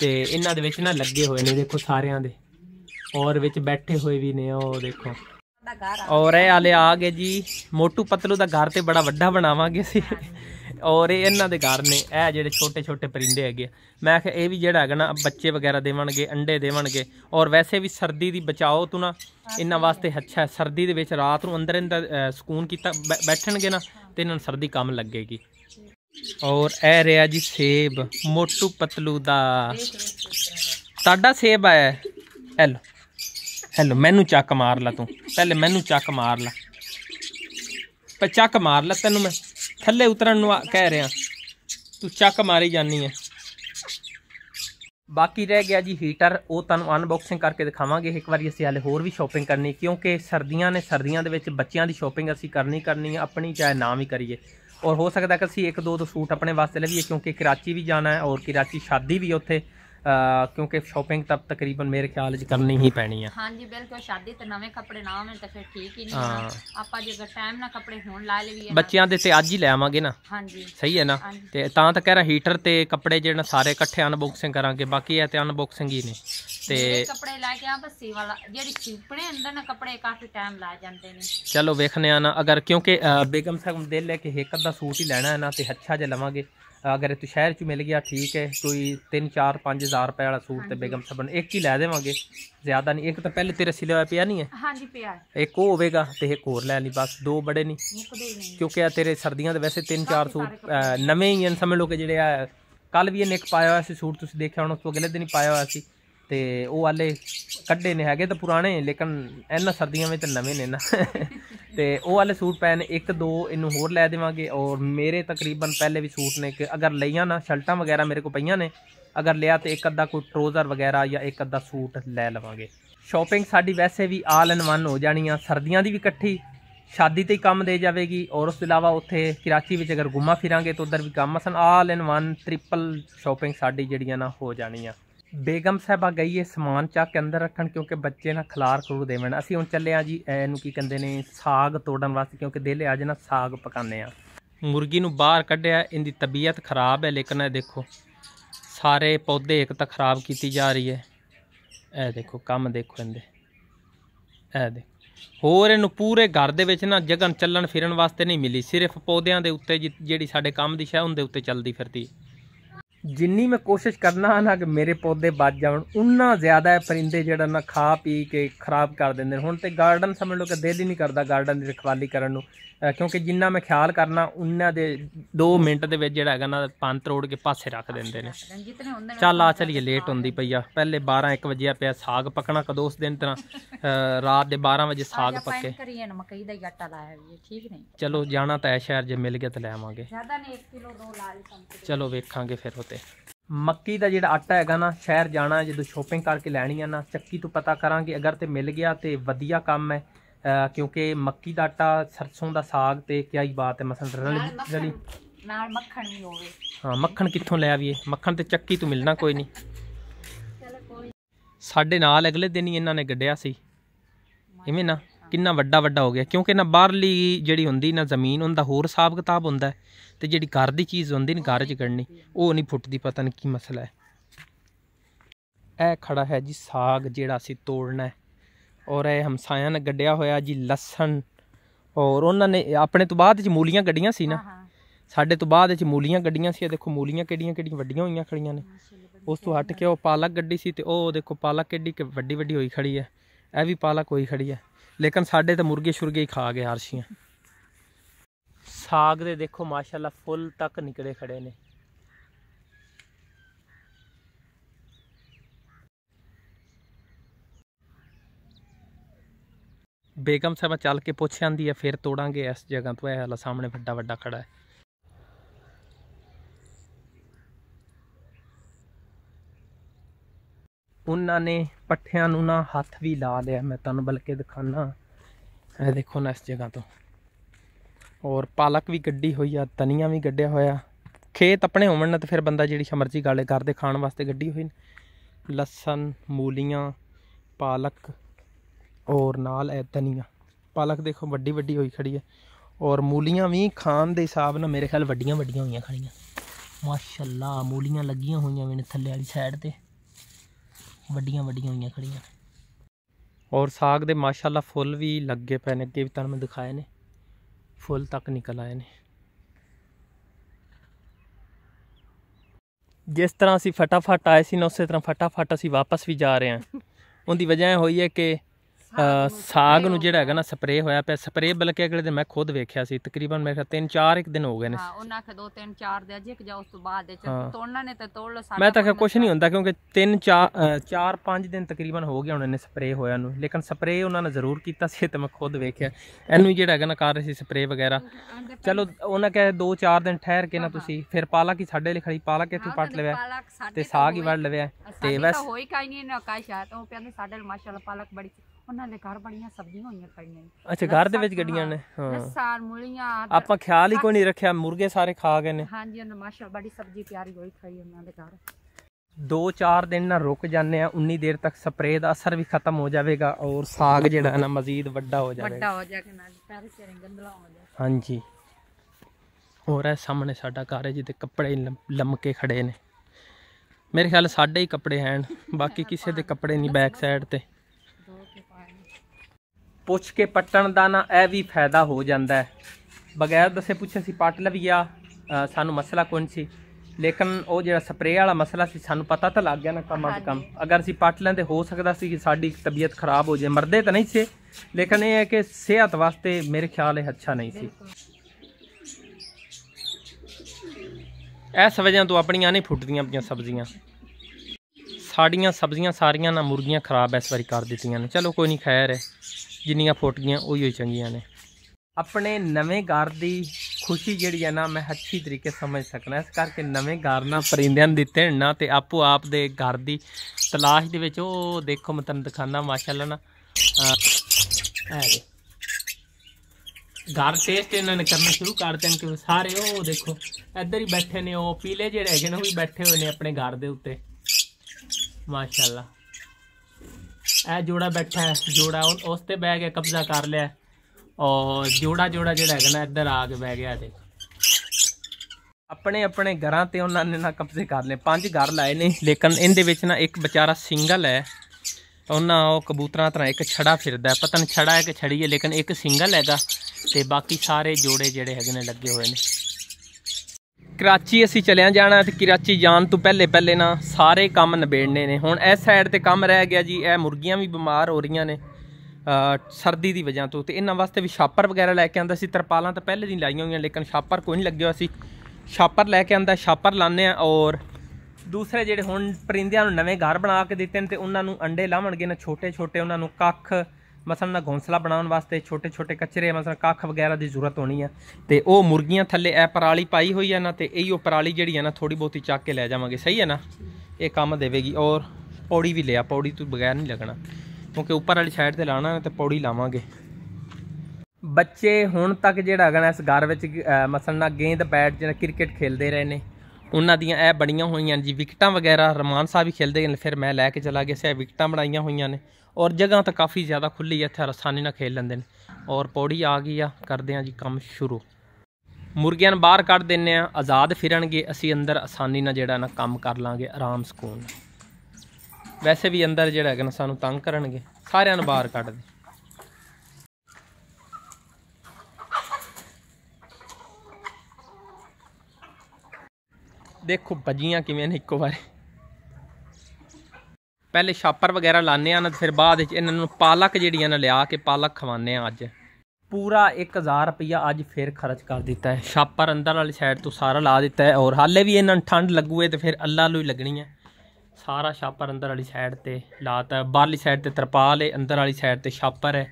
Speaker 1: ਤੇ ਇਹਨਾਂ ਦੇ ਵਿੱਚ ਨਾ ਲੱਗੇ ਹੋਏ ਨੇ ਦੇਖੋ ਸਾਰਿਆਂ ਦੇ ਔਰ ਵਿੱਚ ਬੈਠੇ ਹੋਏ ਵੀ ਨੇ ਉਹ ਦੇਖੋ ਔਰ ਇਹ ਆਲੇ ਆ ਗਏ ਜੀ ਮੋਟੂ ਪਤਲੂ ਦਾ ਘਰ ਤੇ ਬੜਾ ਵੱਡਾ ਬਣਾਵਾਂਗੇ ਸੀ ਔਰ ਇਹ ਇਹਨਾਂ ਦੇ ਘਰ ਨੇ ਇਹ ਜਿਹੜੇ ਛੋਟੇ ਛੋਟੇ ਪਰਿੰਦੇ ਹੈਗੇ ਮੈਂ ਕਿਹਾ ਇਹ ਵੀ ਜਿਹੜਾ ਹੈਗਾ ਨਾ ਬੱਚੇ ਵਗੈਰਾ ਦੇਵਣਗੇ ਅੰਡੇ ਦੇਵਣਗੇ ਔਰ ਵੈਸੇ ਵੀ ਸਰਦੀ ਦੀ ਬਚਾਓ ਤੂੰ ਨਾ ਇਹਨਾਂ ਵਾਸਤੇ ਅੱਛਾ ਹੈ ਸਰਦੀ ਦੇ ਵਿੱਚ ਰਾਤ ਨੂੰ ਅੰਦਰ ਅੰਦਰ ਸਕੂਨ ਕੀਤਾ ਬੈਠਣਗੇ ਨਾ ਤੇ ਇਹਨਾਂ ਨੂੰ ਸਰਦੀ ਕੰਮ ਲੱਗੇਗੀ ਔਰ ਇਹ ਰਿਹਾ ਜੀ ਸੇਬ ਮੋਟੂ ਪਤਲੂ ਦਾ ਸਾਡਾ ਸੇਬ ਆਇਆ ਹੈ ਲੋ ਹੈਲੋ ਮੈਨੂੰ ਚੱਕ ਮਾਰ ਲਾ ਤੂੰ ਪਹਿਲੇ ਮੈਨੂੰ ਚੱਕ ਮਾਰ ਲਾ ਪਰ ਚੱਕ ਮਾਰ ਲਾ ਤੈਨੂੰ ਮੈਂ ਥੱਲੇ ਉਤਰਨ ਨੂੰ ਕਹਿ ਰਿਹਾ ਤੂੰ ਚੱਕ ਮਾਰੀ ਜਾਨੀ ਹੈ ਬਾਕੀ ਰਹਿ ਗਿਆ ਜੀ ਹੀਟਰ ਉਹ ਤੁਹਾਨੂੰ ਅਨਬਾਕਸਿੰਗ ਕਰਕੇ ਦਿਖਾਵਾਂਗੇ ਇੱਕ ਵਾਰੀ ਅਸੀਂ ਹਲੇ ਹੋਰ ਵੀ ਸ਼ਾਪਿੰਗ ਕਰਨੀ ਕਿਉਂਕਿ ਸਰਦੀਆਂ ਨੇ ਸਰਦੀਆਂ ਦੇ ਵਿੱਚ ਬੱਚਿਆਂ ਦੀ ਸ਼ਾਪਿੰਗ ਅਸੀਂ ਕਰਨੀ ਕਰਨੀ ਹੈ ਆਪਣੀ ਚਾਹੇ ਨਾ ਵੀ ਕਰੀਏ ਔਰ ਹੋ ਸਕਦਾ ਕਿ ਅਸੀਂ ਇੱਕ ਦੋ ਤੋਂ ਸੂਟ ਆਪਣੇ ਵਾਸਤੇ ਲਈਏ ਕਿਉਂਕਿ ਕਰਾਚੀ ਵੀ ਜਾਣਾ ਹੈ ਔਰ ਕਰਾਚੀ ਸ਼ਾਦੀ ਵੀ ਉੱਥੇ ਕਿਉਂਕਿ ਸ਼ਾਪਿੰਗ ਤਾਂ ਤਕਰੀਬਨ ਮੇਰੇ ਖਿਆਲ 'ਚ ਕਰਨੀ ਹੀ ਪੈਣੀ ਆ ਹਾਂਜੀ ਬਿਲਕੁਲ ਸ਼ਾਦੀ ਤੇ ਨਵੇਂ ਕੱਪੜੇ ਨਾ ਹੋਣ ਤਾਂ ਫਿਰ ਠੀਕ ਹੀ ਨਹੀਂ ਹਾਂ। ਆਪਾਂ ਜੇ ਅਗਰ ਟਾਈਮ ਨਾਲ ਕੱਪੜੇ ਹੋਣ ਲਾ ਲਈਏ ਨਾ- ਬੱਚਿਆਂ ਦੇ ਤੇ ਅੱਜ ਹੀ ਲੈ ਆਵਾਂਗੇ ਨਾ ਹਾਂਜੀ ਸਹੀ ਹੈ ਨਾ ਤੇ ਤਾਂ ਤਾਂ ਕਹਿ ਰਹਾ ਹੀਟਰ ਤੇ ਕੱਪੜੇ ਜਿਹੜਾ ਸਾਰੇ ਇਕੱਠੇ ਅਨਬਾਕਸਿੰਗ ਕਰਾਂਗੇ ਬਾਕੀ ਇਹ ਤੇ ਅਨਬਾਕਸਿੰਗ ਹੀ ਨੇ ਤੇ ਕੱਪੜੇ ਲੈ ਕੇ ਆ ਬੱਸੀ ਵਾਲਾ ਜਿਹੜੀ ਚੀਪਣੇ ਅੰਦਰ ਨਾ ਕੱਪੜੇ ਕਾਫੀ ਟਾਈਮ ਲਾ ਜਾਂਦੇ ਨੇ ਚਲੋ ਵੇਖਨੇ ਆ ਨਾ ਅਗਰ ਕਿਉਂਕਿ ਬੇਗਮ ਸਾਹਿਬ ਦੇ ਲੈ ਕੇ ਇੱਕ ਅੱਧਾ ਸੂਟ ਹੀ ਲੈਣਾ ਹੈ ਨਾ ਤੇ ਅੱਛਾ ਜਿਹਾ ਲਵਾਂਗੇ ਅਗਰ ਤੂੰ ਸ਼ਹਿਰ 'ਚ ਮਿਲ ਗਿਆ ਠੀਕ ਹੈ ਕੋਈ 3 4 5000 ਰੁਪਏ ਵਾਲਾ ਸੂਟ ਤੇ ਬੇਗਮ ਸਬਨ ਇੱਕ ਹੀ ਲੈ ਦੇਵਾਂਗੇ ਜ਼ਿਆਦਾ ਨਹੀਂ ਇੱਕ ਤਾਂ ਪਹਿਲੇ ਤੇਰੇ ਸਿਲੇ ਹੋਇਆ ਪਿਆ ਨਹੀਂ ਹੈ ਹਾਂਜੀ ਪਿਆ ਇੱਕ ਉਹ ਹੋਵੇਗਾ ਤੇ ਇੱਕ ਹੋਰ ਲੈ ਲਈ ਬਸ ਦੋ ਬੜੇ ਨਹੀਂ ਕਿਉਂਕਿ ਆ ਤੇਰੇ ਸਰਦੀਆਂ ਦੇ ਵੈਸੇ 3 4 ਸੂਟ ਨਵੇਂ ਹੀ ਹਨ ਸਮਝ ਲਓ ਕਿ ਜਿਹੜੇ ਆ ਕੱਲ ਵੀ ਇਹਨੇ ਇੱਕ ਪਾਇਆ ਹੋਇਆ ਸੀ ਸੂਟ ਤੁਸੀਂ ਦੇਖਿਆ ਹੋਣਾ ਉਸ ਤੋਂ ਅਗਲੇ ਦਿਨ ਹੀ ਪਾਇਆ ਹੋਇਆ ਸੀ ਤੇ ਉਹ ਵਾਲੇ ਕੱਢੇ ਨੇ ਹੈਗੇ ਤਾਂ ਪੁਰਾਣੇ ਲੇਕਿਨ ਇਹਨਾਂ ਸਰਦੀਆਂ ਵਿੱਚ ਨਵੇਂ ਨੇ ਨਾ ਤੇ ਉਹ ਵਾਲੇ ਸੂਟ ਪੈਨ ਇੱਕ ਦੋ ਇਹਨੂੰ ਹੋਰ ਲੈ ਦੇਵਾਂਗੇ ਔਰ ਮੇਰੇ ਤਕਰੀਬਨ ਪਹਿਲੇ ਵੀ ਸੂਟ ਨੇ ਕਿ ਅਗਰ ਲਈਆਂ ਨਾ ਸ਼ਲਟਾਂ ਵਗੈਰਾ ਮੇਰੇ ਕੋਲ ਪਈਆਂ ਨੇ ਅਗਰ ਲਿਆ ਤੇ ਇੱਕ ਅੱਧਾ ਕੋਈ ਟਰੋਜ਼ਰ ਵਗੈਰਾ ਜਾਂ ਇੱਕ ਅੱਧਾ ਸੂਟ ਲੈ ਲਵਾਂਗੇ ਸ਼ਾਪਿੰਗ ਸਾਡੀ ਵੈਸੇ ਵੀ ਆਲ ਇਨ ਵਨ ਹੋ ਜਾਣੀ ਆ ਸਰਦੀਆਂ ਦੀ ਵੀ ਇਕੱਠੀ ਸ਼ਾਦੀ ਤੇ ਕੰਮ ਦੇ ਜਾਵੇਗੀ ਔਰ ਉਸ ਤੋਂ ਇਲਾਵਾ ਉੱਥੇ ਕਰਾਚੀ ਵਿੱਚ ਅਗਰ ਗੁੰਮਾ ਫਿਰਾਂਗੇ ਤਾਂ ਉਧਰ ਵੀ ਕੰਮ ਆਸਨ all in one triple shopping ਸਾਡੀ ਜਿਹੜੀਆਂ ਨਾ ਹੋ ਜਾਣੀਆਂ ਬੇਗਮ ਸਾਹਿਬਾ ਗਈ ਇਹ ਸਮਾਨ ਚੱਕ ਕੇ ਅੰਦਰ ਰੱਖਣ ਕਿਉਂਕਿ ਬੱਚੇ ਨਾ ਖਲਾਰ ਖੁਰੂ ਦੇਵਣ ਅਸੀਂ ਹੁਣ ਚੱਲੇ ਆ ਜੀ ਇਹਨੂੰ ਕੀ ਕਹਿੰਦੇ ਨੇ ਸਾਗ ਤੋੜਨ ਵਾਸਤੇ ਕਿਉਂਕਿ ਦੇਲੇ ਆ ਜਨਾ ਸਾਗ ਪਕਾਨੇ ਆ ਮੁਰਗੀ ਨੂੰ ਬਾਹਰ ਕੱਢਿਆ ਇਹਦੀ ਤਬੀਅਤ ਖਰਾਬ ਹੈ ਲੇਕਿਨ ਇਹ ਦੇਖੋ ਸਾਰੇ ਪੌਦੇ ਇੱਕ ਤਾਂ ਖਰਾਬ ਕੀਤੀ ਜਾ ਰਹੀ ਹੈ ਇਹ ਦੇਖੋ ਕੰਮ ਦੇਖੋ ਇਹਦੇ ਇਹ ਦੇਖੋ ਹੋਰ ਇਹਨੂੰ ਪੂਰੇ ਘਰ ਦੇ ਵਿੱਚ ਨਾ ਜਗਨ ਚੱਲਣ ਫਿਰਨ ਵਾਸਤੇ ਨਹੀਂ ਮਿਲੀ ਸਿਰਫ ਪੌਦਿਆਂ ਦੇ ਉੱਤੇ ਜਿਹੜੀ ਸਾਡੇ ਕੰਮ ਦੀ ਸ਼ੈ ਹੁੰਦੇ ਉੱਤੇ ਚੱਲਦੀ ਫਿਰਦੀ ਜਿੰਨੀ ਮੈਂ ਕੋਸ਼ਿਸ਼ ਕਰਨਾ ਨਾ ਕਿ ਮੇਰੇ ਪੌਦੇ ਬਚ ਜਾਣ ਉਨਾ ਜ਼ਿਆਦਾ ਪਰਿੰਦੇ ਜਿਹੜਾ ਨਾ ਖਾ ਪੀ ਕੇ ਖਰਾਬ ਕਰ ਦਿੰਦੇ ਹੁਣ ਤੇ ਗਾਰਡਨ ਸਮਝ ਲਓ ਕਿ ਦਿਲ ਨਹੀਂ ਕਰਦਾ ਗਾਰਡਨ ਦੀ ਰਖਵਾਲੀ ਕਰਨ ਨੂੰ ਕਿਉਂਕਿ ਜਿੰਨਾ ਮੈਂ ਖਿਆਲ ਕਰਨਾ ਉਹਨਾਂ ਦੇ 2 ਮਿੰਟ ਦੇ ਵਿੱਚ ਜਿਹੜਾ ਹੈਗਾ ਨਾ ਪੰਨ ਤਰੋੜ ਕੇ ਪਾਸੇ ਰੱਖ ਦਿੰਦੇ ਨੇ ਚੱਲ ਆ ਚਲੀਏ ਲੇਟ ਹੁੰਦੀ ਪਈ ਆ ਪਹਿਲੇ 12 1 ਵਜੇ ਆ ਪਿਆ ਸਾਗ ਪੱਕਣਾ ਕਦੋਂ ਉਸ ਦਿਨ ਤਰ੍ਹਾਂ ਰਾਤ ਦੇ 12 ਵਜੇ ਸਾਗ ਪੱਕੇ ਕਰੀਏ ਨਾ ਆਟਾ ਲਾਇਆ ਠੀਕ ਨਹੀਂ ਚਲੋ ਜਾਣਾ ਤਾਂ ਸ਼ਹਿਰ ਜੇ ਮਿਲ ਗਿਆ ਤਾਂ ਲੈ ਆਵਾਂਗੇ ਜ਼ਿਆਦਾ ਨਹੀਂ 1 ਕਿਲੋ ਦੋ ਲਾਲ ਚਲੋ ਵੇਖਾਂਗੇ ਫਿਰ ਉਤੇ ਮੱਕੀ ਦਾ ਜਿਹੜਾ ਆਟਾ ਹੈਗਾ ਨਾ ਸ਼ਹਿਰ ਜਾਣਾ ਜਦੋਂ ਸ਼ੋਪਿੰਗ ਕਰਕੇ ਲੈਣੀ ਆ ਨਾ ਚੱਕੀ ਤੋਂ ਪਤਾ ਕਰਾਂਗੇ ਅਗਰ ਤੇ ਮਿਲ ਗਿਆ ਤੇ ਵਧੀਆ ਕੰਮ ਹੈ ਕਿਉਂਕਿ ਮੱਕੀ ਦਾ ਆਟਾ ਸਰਸੋਂ ਦਾ ਸਾਗ ਤੇ ਕਿਆ ਹੀ ਬਾਤ ਹੈ ਮਸਲ ਰਲੀ ਨਾਲ ਮੱਖਣ ਵੀ ਹੋਵੇ ਹਾਂ ਮੱਖਣ ਕਿੱਥੋਂ ਲੈ ਆਵੀਏ ਮੱਖਣ ਤੇ ਚੱਕੀ ਤੋਂ ਮਿਲਣਾ ਕੋਈ ਨਹੀਂ ਸਾਡੇ ਨਾਲ ਅਗਲੇ ਦਿਨ ਹੀ ਇਹਨਾਂ ਨੇ ਗੱਡਿਆ ਸੀ ਇਵੇਂ ਨਾ ਕਿੰਨਾ ਵੱਡਾ ਵੱਡਾ ਹੋ ਗਿਆ ਕਿਉਂਕਿ ਨਾ ਬਾਹਰਲੀ ਜਿਹੜੀ ਹੁੰਦੀ ਨਾ ਜ਼ਮੀਨ ਉਹਦਾ ਹੋਰ ਹਿਸਾਬ ਕਿਤਾਬ ਹੁੰਦਾ ਤੇ ਜਿਹੜੀ ਘਰ ਦੀ ਚੀਜ਼ ਹੁੰਦੀ ਨਾ ਘਰ 'ਚ ਕਰਨੀ ਉਹ ਨਹੀਂ ਫੁੱਟਦੀ ਪਤਾ ਨਹੀਂ ਕੀ ਮਸਲਾ ਹੈ ਇਹ ਖੜਾ ਹੈ ਜੀ ਸਾਗ ਜਿਹੜਾ ਅਸੀਂ ਤੋੜਨਾ ਹੈ ਔਰ ਇਹ ਹਮਸਾਇਆਂ ਨੇ ਗੱਡਿਆ ਹੋਇਆ ਜੀ ਲਸਣ ਔਰ ਉਹਨਾਂ ਨੇ ਆਪਣੇ ਤੋਂ ਬਾਅਦ ਚ ਮੂਲੀਆਂ ਗੱਡੀਆਂ ਸੀ ਨਾ ਸਾਡੇ ਤੋਂ ਬਾਅਦ ਚ ਮੂਲੀਆਂ ਗੱਡੀਆਂ ਸੀ ਇਹ ਦੇਖੋ ਮੂਲੀਆਂ ਕਿਹੜੀਆਂ ਕਿਹੜੀਆਂ ਵੱਡੀਆਂ ਹੋਈਆਂ ਖੜੀਆਂ ਨੇ ਉਸ ਤੋਂ ਹਟ ਕੇ ਉਹ ਪਾਲਕ ਗੱਡੀ ਸੀ ਤੇ ਉਹ ਦੇਖੋ ਪਾਲਕ ਕਿੱਡੀ ਵੱਡੀ ਵੱਡੀ ਹੋਈ ਖੜੀ ਹੈ ਇਹ ਵੀ ਪਾਲਕ ਹੋਈ ਖੜੀ ਹੈ ਲੇਕਿਨ ਸਾਡੇ ਤਾਂ ਮੁਰਗੇ ਸ਼ੁਰਗੇ ਹੀ ਖਾ ਗਏ ਹਰਸ਼ੀਆਂ ਸਾਗ ਦੇ ਦੇਖੋ ਮਾਸ਼ਾਅੱਲਾ ਫੁੱਲ ਤੱਕ ਨਿਕਲੇ ਖੜੇ ਨੇ ਬੇਗਮ ਸਾਹਿਬਾ ਚੱਲ ਕੇ ਪੁੱਛ ਜਾਂਦੀ ਹੈ ਫਿਰ ਤੋੜਾਂਗੇ ਇਸ ਜਗ੍ਹਾ ਤੋਂ ਇਹ ਹਾਲਾ ਸਾਹਮਣੇ ਵੱਡਾ ਵੱਡਾ ਖੜਾ ਹੈ ਉਹਨਾਂ ਨੇ ਪੱਠਿਆਂ ਨੂੰ ਨਾ ਹੱਥ ਵੀ ਲਾ ਲਿਆ ਮੈਂ ਤੁਹਾਨੂੰ ਬਲਕੇ ਦਿਖਾਣਾ ਇਹ ਦੇਖੋ ਨਾ ਇਸ ਜਗ੍ਹਾ ਤੋਂ ਔਰ ਪਾਲਕ ਵੀ ਗੱਡੀ ਹੋਈ ਆ ਤਨੀਆਂ ਵੀ ਗੱਡਿਆ ਹੋਇਆ ਖੇਤ ਆਪਣੇ ਹੋਵਣ ਨਾ ਤੇ ਫਿਰ ਬੰਦਾ ਜਿਹੜੀ ਸ਼ਮਰਜੀ ਗਾਲੇ ਕਰਦੇ ਖਾਣ ਵਾਸਤੇ ਗੱਡੀ ਹੋਈ ਲਸਣ ਮੂਲੀਆਂ ਪਾਲਕ ਔਰ ਨਾਲ ਐ धनिया ਪਾਲਕ ਦੇਖੋ ਵੱਡੀ ਵੱਡੀ ਹੋਈ ਖੜੀ ਹੈ ਔਰ ਮੂਲੀਆਂ ਵੀ ਖਾਣ ਦੇ ਹਿਸਾਬ ਨਾਲ ਮੇਰੇ ਖਿਆਲ ਵੱਡੀਆਂ ਵੱਡੀਆਂ ਹੋਈਆਂ ਖੜੀਆਂ ਮਾਸ਼ਾਅੱਲਾ ਮੂਲੀਆਂ ਲੱਗੀਆਂ ਹੋਈਆਂ ਮੈਨੇ ਥੱਲੇ ਵਾਲੀ ਸਾਈਡ ਤੇ ਵੱਡੀਆਂ ਵੱਡੀਆਂ ਹੋਈਆਂ ਖੜੀਆਂ ਔਰ ਸਾਗ ਦੇ ਮਾਸ਼ਾਅੱਲਾ ਫੁੱਲ ਵੀ ਲੱਗੇ ਪਏ ਨੇ ਅੱਗੇ ਵੀ ਤੁਹਾਨੂੰ ਮੈਂ ਦਿਖਾਏ ਨੇ ਫੁੱਲ ਤੱਕ ਨਿਕਲ ਆਏ ਨੇ ਜਿਸ ਤਰ੍ਹਾਂ ਅਸੀਂ ਫਟਾਫਟ ਆਏ ਸੀ ਨਾ ਉਸੇ ਤਰ੍ਹਾਂ ਫਟਾਫਟ ਅਸੀਂ ਵਾਪਸ ਵੀ ਜਾ ਰਹੇ ਹਾਂ ਉਹਦੀ ਵਜ੍ਹਾ ਹੋਈ ਹੈ ਕਿ ਸਾਗ ਨੂੰ ਜਿਹੜਾ ਹੈਗਾ ਨਾ ਸਪਰੇ ਹੋਇਆ ਪਿਆ ਸਪਰੇ ਬਲਕਿ ਅਗਲੇ ਦਿਨ ਮੈਂ ਖੁਦ ਵੇਖਿਆ ਸੀ ਤਕਰੀਬਨ ਮੇਰੇ ਤਿੰਨ ਚਾਰ ਇੱਕ ਦਿਨ ਹੋ ਗਏ ਨੇ ਹਾਂ ਉਹਨਾਂ ਕਿ ਦੋ ਤਿੰਨ ਚਾਰ ਦੇ ਅਜੇ ਇੱਕ ਜਾ ਉਸ ਤੋਂ ਬਾਅਦ ਦੇ ਤੋੜਨਾ ਨੇ ਤੇ ਤੋੜ ਲੋ ਸਾਗ ਮੈਂ ਤਾਂ ਕੁਝ ਨਹੀਂ ਹੁੰਦਾ ਕਿਉਂਕਿ ਤਿੰਨ ਚਾਰ ਚਾਰ ਪੰਜ ਦਿਨ ਤਕਰੀਬਨ ਹੋ ਗਏ ਉਹਨਾਂ ਨੇ ਸਪਰੇ ਹੋਇਆ ਨੂੰ ਲੇਕਿਨ ਸਪਰੇ ਉਹਨਾਂ ਨੇ ਜ਼ਰੂਰ ਕੀਤਾ ਸੀ ਤੇ ਮੈਂ ਖੁਦ ਵੇਖਿਆ ਇਹਨੂੰ ਜਿਹੜਾ ਹੈਗਾ ਨਾ ਕਰ ਰਹੀ ਸੀ ਸਪਰੇ ਵਗੈਰਾ ਚਲੋ ਉਹਨਾਂ ਕਹੇ ਦੋ ਚਾਰ ਦਿਨ ਠਹਿਰ ਕੇ ਨਾ ਤੁਸੀਂ ਫਿਰ ਪਾਲਕ ਹੀ ਸਾਡੇ ਲਈ ਖੜੀ ਪਾਲਕ ਇੱਥੇ ਪੱਟ ਲਵਿਆ ਤੇ ਸਾਗ ਹੀ ਵੜ ਲਵਿਆ ਤੇ ਬਸ ਹੋਈ ਕਾਈ ਨਹੀਂ ਨਾ ਕਾਈ ਸ਼ਾਇਦ ਉਹ ਸਾਡੇ ਮਾਸ਼ਾਅੱਲਾ ਪਾਲਕ ਬੜੀ ਉਹਨਾਂ ਦੇ ਘਰ ਬੜੀਆਂ ਸਬਜ਼ੀਆਂ ਹੋਈਆਂ ਪਈਆਂ ਅੱਛਾ ਘਰ ਦੇ ਵਿੱਚ ਗੱਡੀਆਂ ਨੇ ਹਾਂ ਸਾਰ ਮੂਲੀਆਂ ਆਪਾਂ ਖਿਆਲ ਹੀ ਕੋਈ ਨਹੀਂ ਰੱਖਿਆ ਮੁਰਗੇ ਸਾਰੇ ਖਾ ਗਏ ਨੇ ਹਾਂਜੀ ਉਹਨਾਂ ਮਾਸ਼ਾ ਬੜੀ ਸਬਜ਼ੀ ਪਿਆਰੀ ਹੋਈ ਖਾਈ ਉਹਨਾਂ ਦੇ ਘਰ 2-4 ਦਿਨ ਨਾ ਰੁਕ ਜਾਂਦੇ ਆ ਉਨੀ ਦੇਰ ਤੱਕ ਸਪਰੇਅ ਦਾ ਅਸਰ ਵੀ ਖਤਮ ਹੋ ਜਾਵੇਗਾ ਔਰ ਸਾਗ ਜਿਹੜਾ ਨਾ ਮਜ਼ੀਦ ਵੱਡਾ ਹੋ ਜਾਵੇਗਾ ਵੱਡਾ ਹੋ ਜਾ ਕੇ ਨਾਲ ਸਾਰੇ ਸਿਰੇ ਗੰਦਲਾ ਹੋ ਜਾ ਹਾਂਜੀ ਹੋਰ ਹੈ ਸਾਹਮਣੇ ਸਾਡਾ ਘਰ ਹੈ ਜਿਹਦੇ ਕੱਪੜੇ ਲੰਮਕੇ ਖੜੇ ਨੇ ਮੇਰੇ ਖਿਆਲ ਸਾਡੇ ਹੀ ਕੱਪੜੇ ਹਨ ਬਾਕੀ ਕਿਸੇ ਦੇ ਕੱਪੜੇ ਨਹੀਂ ਬੈਕ ਸਾਈਡ ਤੇ ਪੁੱਛ ਕੇ ਪੱਟਣ ਦਾ ਨਾ ਇਹ ਵੀ ਫਾਇਦਾ ਹੋ ਜਾਂਦਾ ਹੈ ਬਗੈਰ ਦੱਸੇ ਪੁੱਛੇ ਸੀ ਪੱਟ ਲਵਿਆ ਸਾਨੂੰ ਮਸਲਾ ਕੋਈ ਨਹੀਂ ਸੀ ਲੇਕਿਨ ਉਹ ਜਿਹੜਾ ਸਪਰੇਅ ਵਾਲਾ ਮਸਲਾ ਸੀ ਸਾਨੂੰ ਪਤਾ ਤਾਂ ਲੱਗ ਗਿਆ ਨਾ ਕਮ ਅਜ ਕਮ ਅਗਰ ਅਸੀਂ ਪੱਟ ਲੈਂਦੇ ਹੋ ਸਕਦਾ ਸੀ ਕਿ ਸਾਡੀ ਤਬੀਅਤ ਖਰਾਬ ਹੋ ਜਾਏ ਮਰਦੇ ਤਾਂ ਨਹੀਂ ਸੀ ਲੇਕਿਨ ਇਹ ਹੈ ਕਿ ਸਿਹਤ ਵਾਸਤੇ ਮੇਰੇ ਖਿਆਲ ਇਹ ਅੱਛਾ ਨਹੀਂ ਸੀ ਇਸ ਵਜ੍ਹਾ ਤੋਂ ਆਪਣੀਆਂ ਨਹੀਂ ਫੁੱਟਦੀਆਂ ਪਈਆਂ ਸਬਜ਼ੀਆਂ ਸਾਡੀਆਂ ਸਬਜ਼ੀਆਂ ਸਾਰੀਆਂ ਨਾ ਮੁਰਗੀਆਂ ਖਰਾਬ ਇਸ ਵਾਰੀ ਕਰ ਦਿੱਤੀਆਂ ਨੇ ਚਲੋ ਕੋਈ ਨਹੀਂ ਖੈਰ ਹੈ ਜਿੰਨੀਆਂ ਫੋਟੀਆਂ ਉਹੀ ਹੋਈ ਚੰਗੀਆਂ ਨੇ ਆਪਣੇ ਨਵੇਂ ਘਰ ਦੀ ਖੁਸ਼ੀ ਜਿਹੜੀ ਹੈ ਨਾ ਮੈਂ ਅੱਛੀ ਤਰੀਕੇ ਸਮਝ ਸਕਣਾ ਇਸ ਕਰਕੇ ਨਵੇਂ ਘਰ ਨਾ ਪਰਿੰਦਿਆਂ ਨੂੰ ਦਿੱਤੇ ਨਾ ਤੇ ਆਪੋ ਆਪ ਦੇ ਘਰ ਦੀ ਤਲਾਸ਼ ਦੇ ਵਿੱਚ ਉਹ ਦੇਖੋ ਮੈਂ ਤੁਹਾਨੂੰ ਦਿਖਾਣਾ ਮਾਸ਼ਾਅੱਲਾ ਨਾ ਆਹ ਦੇ ਘਰ ਟੇਸਟ ਇਹਨਾਂ ਨੇ ਕਰਨਾ ਸ਼ੁਰੂ ਕਰ ਦੇਣ ਕਿ ਸਾਰੇ ਉਹ ਦੇਖੋ ਇੱਧਰ ਹੀ ਬੈਠੇ ਨੇ ਉਹ ਪੀਲੇ ਜਿਹੜੇ ਹੈਗੇ ਨੇ ਉਹ ਵੀ ਬੈਠੇ ਹੋਏ ਨੇ ਆਪਣੇ ਘਰ ਦੇ ਉੱਤੇ ਮਾਸ਼ਾਅੱਲਾ ਇਹ ਜੋੜਾ ਬੈਠਾ ਹੈ ਜੋੜਾ ਉਸ ਤੇ ਬਹਿ ਕੇ ਕਬਜ਼ਾ ਕਰ ਲਿਆ ਔਰ ਜੋੜਾ ਜੋੜਾ ਜਿਹੜਾ ਹੈਗਾ ਨਾ ਇੱਧਰ ਆ ਕੇ ਬਹਿ ਗਿਆ ਤੇ ਆਪਣੇ ਆਪਣੇ ਘਰਾਂ ਤੇ ਉਹਨਾਂ ਨੇ ਨਾ ਕਬਜ਼ੇ ਕਰ ਲਏ ਪੰਜ ਘਰ ਲਾਏ ਨੇ ਲੇਕਿਨ ਇਹਦੇ ਵਿੱਚ ਨਾ ਇੱਕ ਵਿਚਾਰਾ ਸਿੰਗਲ ਹੈ ਉਹਨਾਂ ਉਹ ਕਬੂਤਰਾਂ ਤਰ੍ਹਾਂ ਇੱਕ ਛੜਾ ਫਿਰਦਾ ਪਤਾ ਨਹੀਂ ਛੜਾ ਹੈ ਕਿ ਛੜੀ ਹੈ ਲੇਕਿਨ ਇੱਕ ਸਿੰਗਲ ਹੈਗਾ ਤੇ ਬਾਕੀ ਸਾਰੇ ਜੋੜੇ ਜਿਹੜੇ ਹੈਗੇ ਨੇ ਲੱਗੇ ਹੋਏ ਨੇ ਕਰਾਚੀ ਅਸੀਂ ਚਲਿਆ ਜਾਣਾ ਤੇ ਕਰਾਚੀ ਜਾਣ ਤੋਂ ਪਹਿਲੇ ਪਹਿਲੇ ਨਾ ਸਾਰੇ ਕੰਮ ਨਿਬੇੜਨੇ ਨੇ ਹੁਣ ਇਸ ਸਾਈਡ ਤੇ ਕੰਮ ਰਹਿ ਗਿਆ ਜੀ ਇਹ ਮੁਰਗੀਆਂ ਵੀ ਬਿਮਾਰ ਹੋ ਰਹੀਆਂ ਨੇ ਸਰਦੀ ਦੀ ਵਜ੍ਹਾ ਤੋਂ ਤੇ ਇਹਨਾਂ ਵਾਸਤੇ ਵੀ ਛਾਪਰ ਵਗੈਰਾ ਲੈ ਕੇ ਆਂਦਾ ਸੀ ਤਰਪਾਲਾਂ ਤਾਂ ਪਹਿਲੇ ਦਿਨ ਲਾਈਆਂ ਹੋਈਆਂ ਲੇਕਿਨ ਛਾਪਰ ਕੋਈ ਨਹੀਂ ਲੱਗਿਆ ਸੀ ਛਾਪਰ ਲੈ ਕੇ ਆਂਦਾ ਛਾਪਰ ਲਾਣੇ ਆ ਔਰ ਦੂਸਰੇ ਜਿਹੜੇ ਹੁਣ ਪਰਿੰਦਿਆਂ ਨੂੰ ਨਵੇਂ ਘਰ ਬਣਾ ਕੇ ਦਿੱਤੇ ਨੇ ਤੇ ਉਹਨਾਂ ਨੂੰ ਅੰਡੇ ਲਾਵਣਗੇ ਨਾ ਛੋਟੇ ਛੋਟੇ ਉਹਨਾਂ ਨੂੰ ਕੱਖ ਮਸਲਨ ਦਾ ਘੋਂਸਲਾ ਬਣਾਉਣ ਵਾਸਤੇ ਛੋਟੇ ਛੋਟੇ ਕਚਰੇ ਮਸਲਨ ਕੱਖ ਵਗੈਰਾ ਦੀ ਜ਼ਰੂਰਤ ਹੋਣੀ ਆ ਤੇ ਉਹ ਮੁਰਗੀਆਂ ਥੱਲੇ ਐ ਪਰਾਲੀ ਪਾਈ ਹੋਈ ਆ ਨਾ ਤੇ ਇਹੀ ਉਹ ਪਰਾਲੀ ਜਿਹੜੀ ਆ ਨਾ ਥੋੜੀ ਬਹੁਤੀ ਚੱਕ ਕੇ ਲੈ ਜਾਵਾਂਗੇ ਸਹੀ ਹੈ ਨਾ ਇਹ ਕੰਮ ਦੇਵੇਗੀ ਔਰ ਪੌੜੀ ਵੀ ਲਿਆ ਪੌੜੀ ਤੋਂ ਬਗੈਰ ਨਹੀਂ ਲੱਗਣਾ ਕਿਉਂਕਿ ਉੱਪਰ ਵਾਲੀ ਸਾਈਡ ਤੇ ਲਾਣਾ ਤੇ ਪੌੜੀ ਲਾਵਾਂਗੇ ਬੱਚੇ ਹੁਣ ਤੱਕ ਜਿਹੜਾ ਹੈਗਾ ਇਸ ਘਰ ਵਿੱਚ ਮਸਲਨ ਨਾਲ ਗੇਂਦ ਬੈਟ ਜਿਹੜਾ ਕ੍ਰਿਕਟ ਖੇਲਦੇ ਰਹੇ ਨੇ ਉਹਨਾਂ ਦੀਆਂ ਇਹ ਬਣੀਆਂ ਹੋਈਆਂ ਜੀ ਵਿਕਟਾਂ ਵਗੈਰਾ ਰਮਾਨ ਸਾਹਿਬ ਵੀ ਖੇਲਦੇ ਨੇ ਫਿਰ ਮੈਂ ਲੈ ਕੇ ਚਲਾ ਗਿਆ ਸਿਆ ਵਿਕਟਾਂ ਬਣਾਈਆਂ ਹੋਈਆਂ ਨੇ ਔਰ ਜਗ੍ਹਾ ਤਾਂ ਕਾਫੀ ਜ਼ਿਆਦਾ ਖੁੱਲੀ ਹੈ ਇੱਥੇ ਰਸਾਨੀ ਨਾਲ ਖੇਲ ਲੈਂਦੇ ਨੇ ਔਰ ਪੌੜੀ ਆ ਗਈ ਆ ਕਰਦੇ ਆ ਜੀ ਕੰਮ ਸ਼ੁਰੂ ਮੁਰਗਿਆਂ ਨੂੰ ਬਾਹਰ ਕੱਢ ਦਿੰਨੇ ਆ ਆਜ਼ਾਦ ਫਿਰਨਗੇ ਅਸੀਂ ਅੰਦਰ ਆਸਾਨੀ ਨਾਲ ਜਿਹੜਾ ਨਾ ਕੰਮ ਕਰ ਲਾਂਗੇ ਆਰਾਮ ਸਕੂਨ ਵੈਸੇ ਵੀ ਅੰਦਰ ਜਿਹੜਾ ਹੈਗਾ ਨਾ ਸਾਨੂੰ ਤੰਗ ਕਰਨਗੇ ਸਾਰਿਆਂ ਨੂੰ ਬਾਹਰ ਕੱਢ ਦੇ ਦੇਖੋ ਭਜੀਆਂ ਕਿਵੇਂ ਨੇ ਇੱਕੋ ਵਾਰੇ ਪਹਿਲੇ ਛਾਪਰ ਵਗੈਰਾ ਲਾਣੇ ਆ ਨਾ ਫਿਰ ਬਾਅਦ ਵਿੱਚ ਇਹਨਾਂ ਨੂੰ ਪਾਲਕ ਜਿਹੜੀਆਂ ਨੇ ਲਿਆ ਕੇ ਪਾਲਕ ਖਵਾਣੇ ਆ ਅੱਜ ਪੂਰਾ 1000 ਰੁਪਇਆ ਅੱਜ ਫਿਰ ਖਰਚ ਕਰ ਦਿੱਤਾ ਹੈ ਛਾਪਰ ਅੰਦਰ ਵਾਲੀ ਸਾਈਡ ਤੋਂ ਸਾਰਾ ਲਾ ਦਿੱਤਾ ਹੈ ਔਰ ਹਾਲੇ ਵੀ ਇਹਨਾਂ ਨੂੰ ਠੰਡ ਲੱਗੂਏ ਤੇ ਫਿਰ ਅੱਲਾ ਨੂੰ ਹੀ ਲੱਗਣੀ ਹੈ ਸਾਰਾ ਛਾਪਰ ਅੰਦਰ ਵਾਲੀ ਸਾਈਡ ਤੇ ਲਾਤਾ ਬਾਹਰਲੀ ਸਾਈਡ ਤੇ ਤਰਪਾਲ ਹੈ ਅੰਦਰ ਵਾਲੀ ਸਾਈਡ ਤੇ ਛਾਪਰ ਹੈ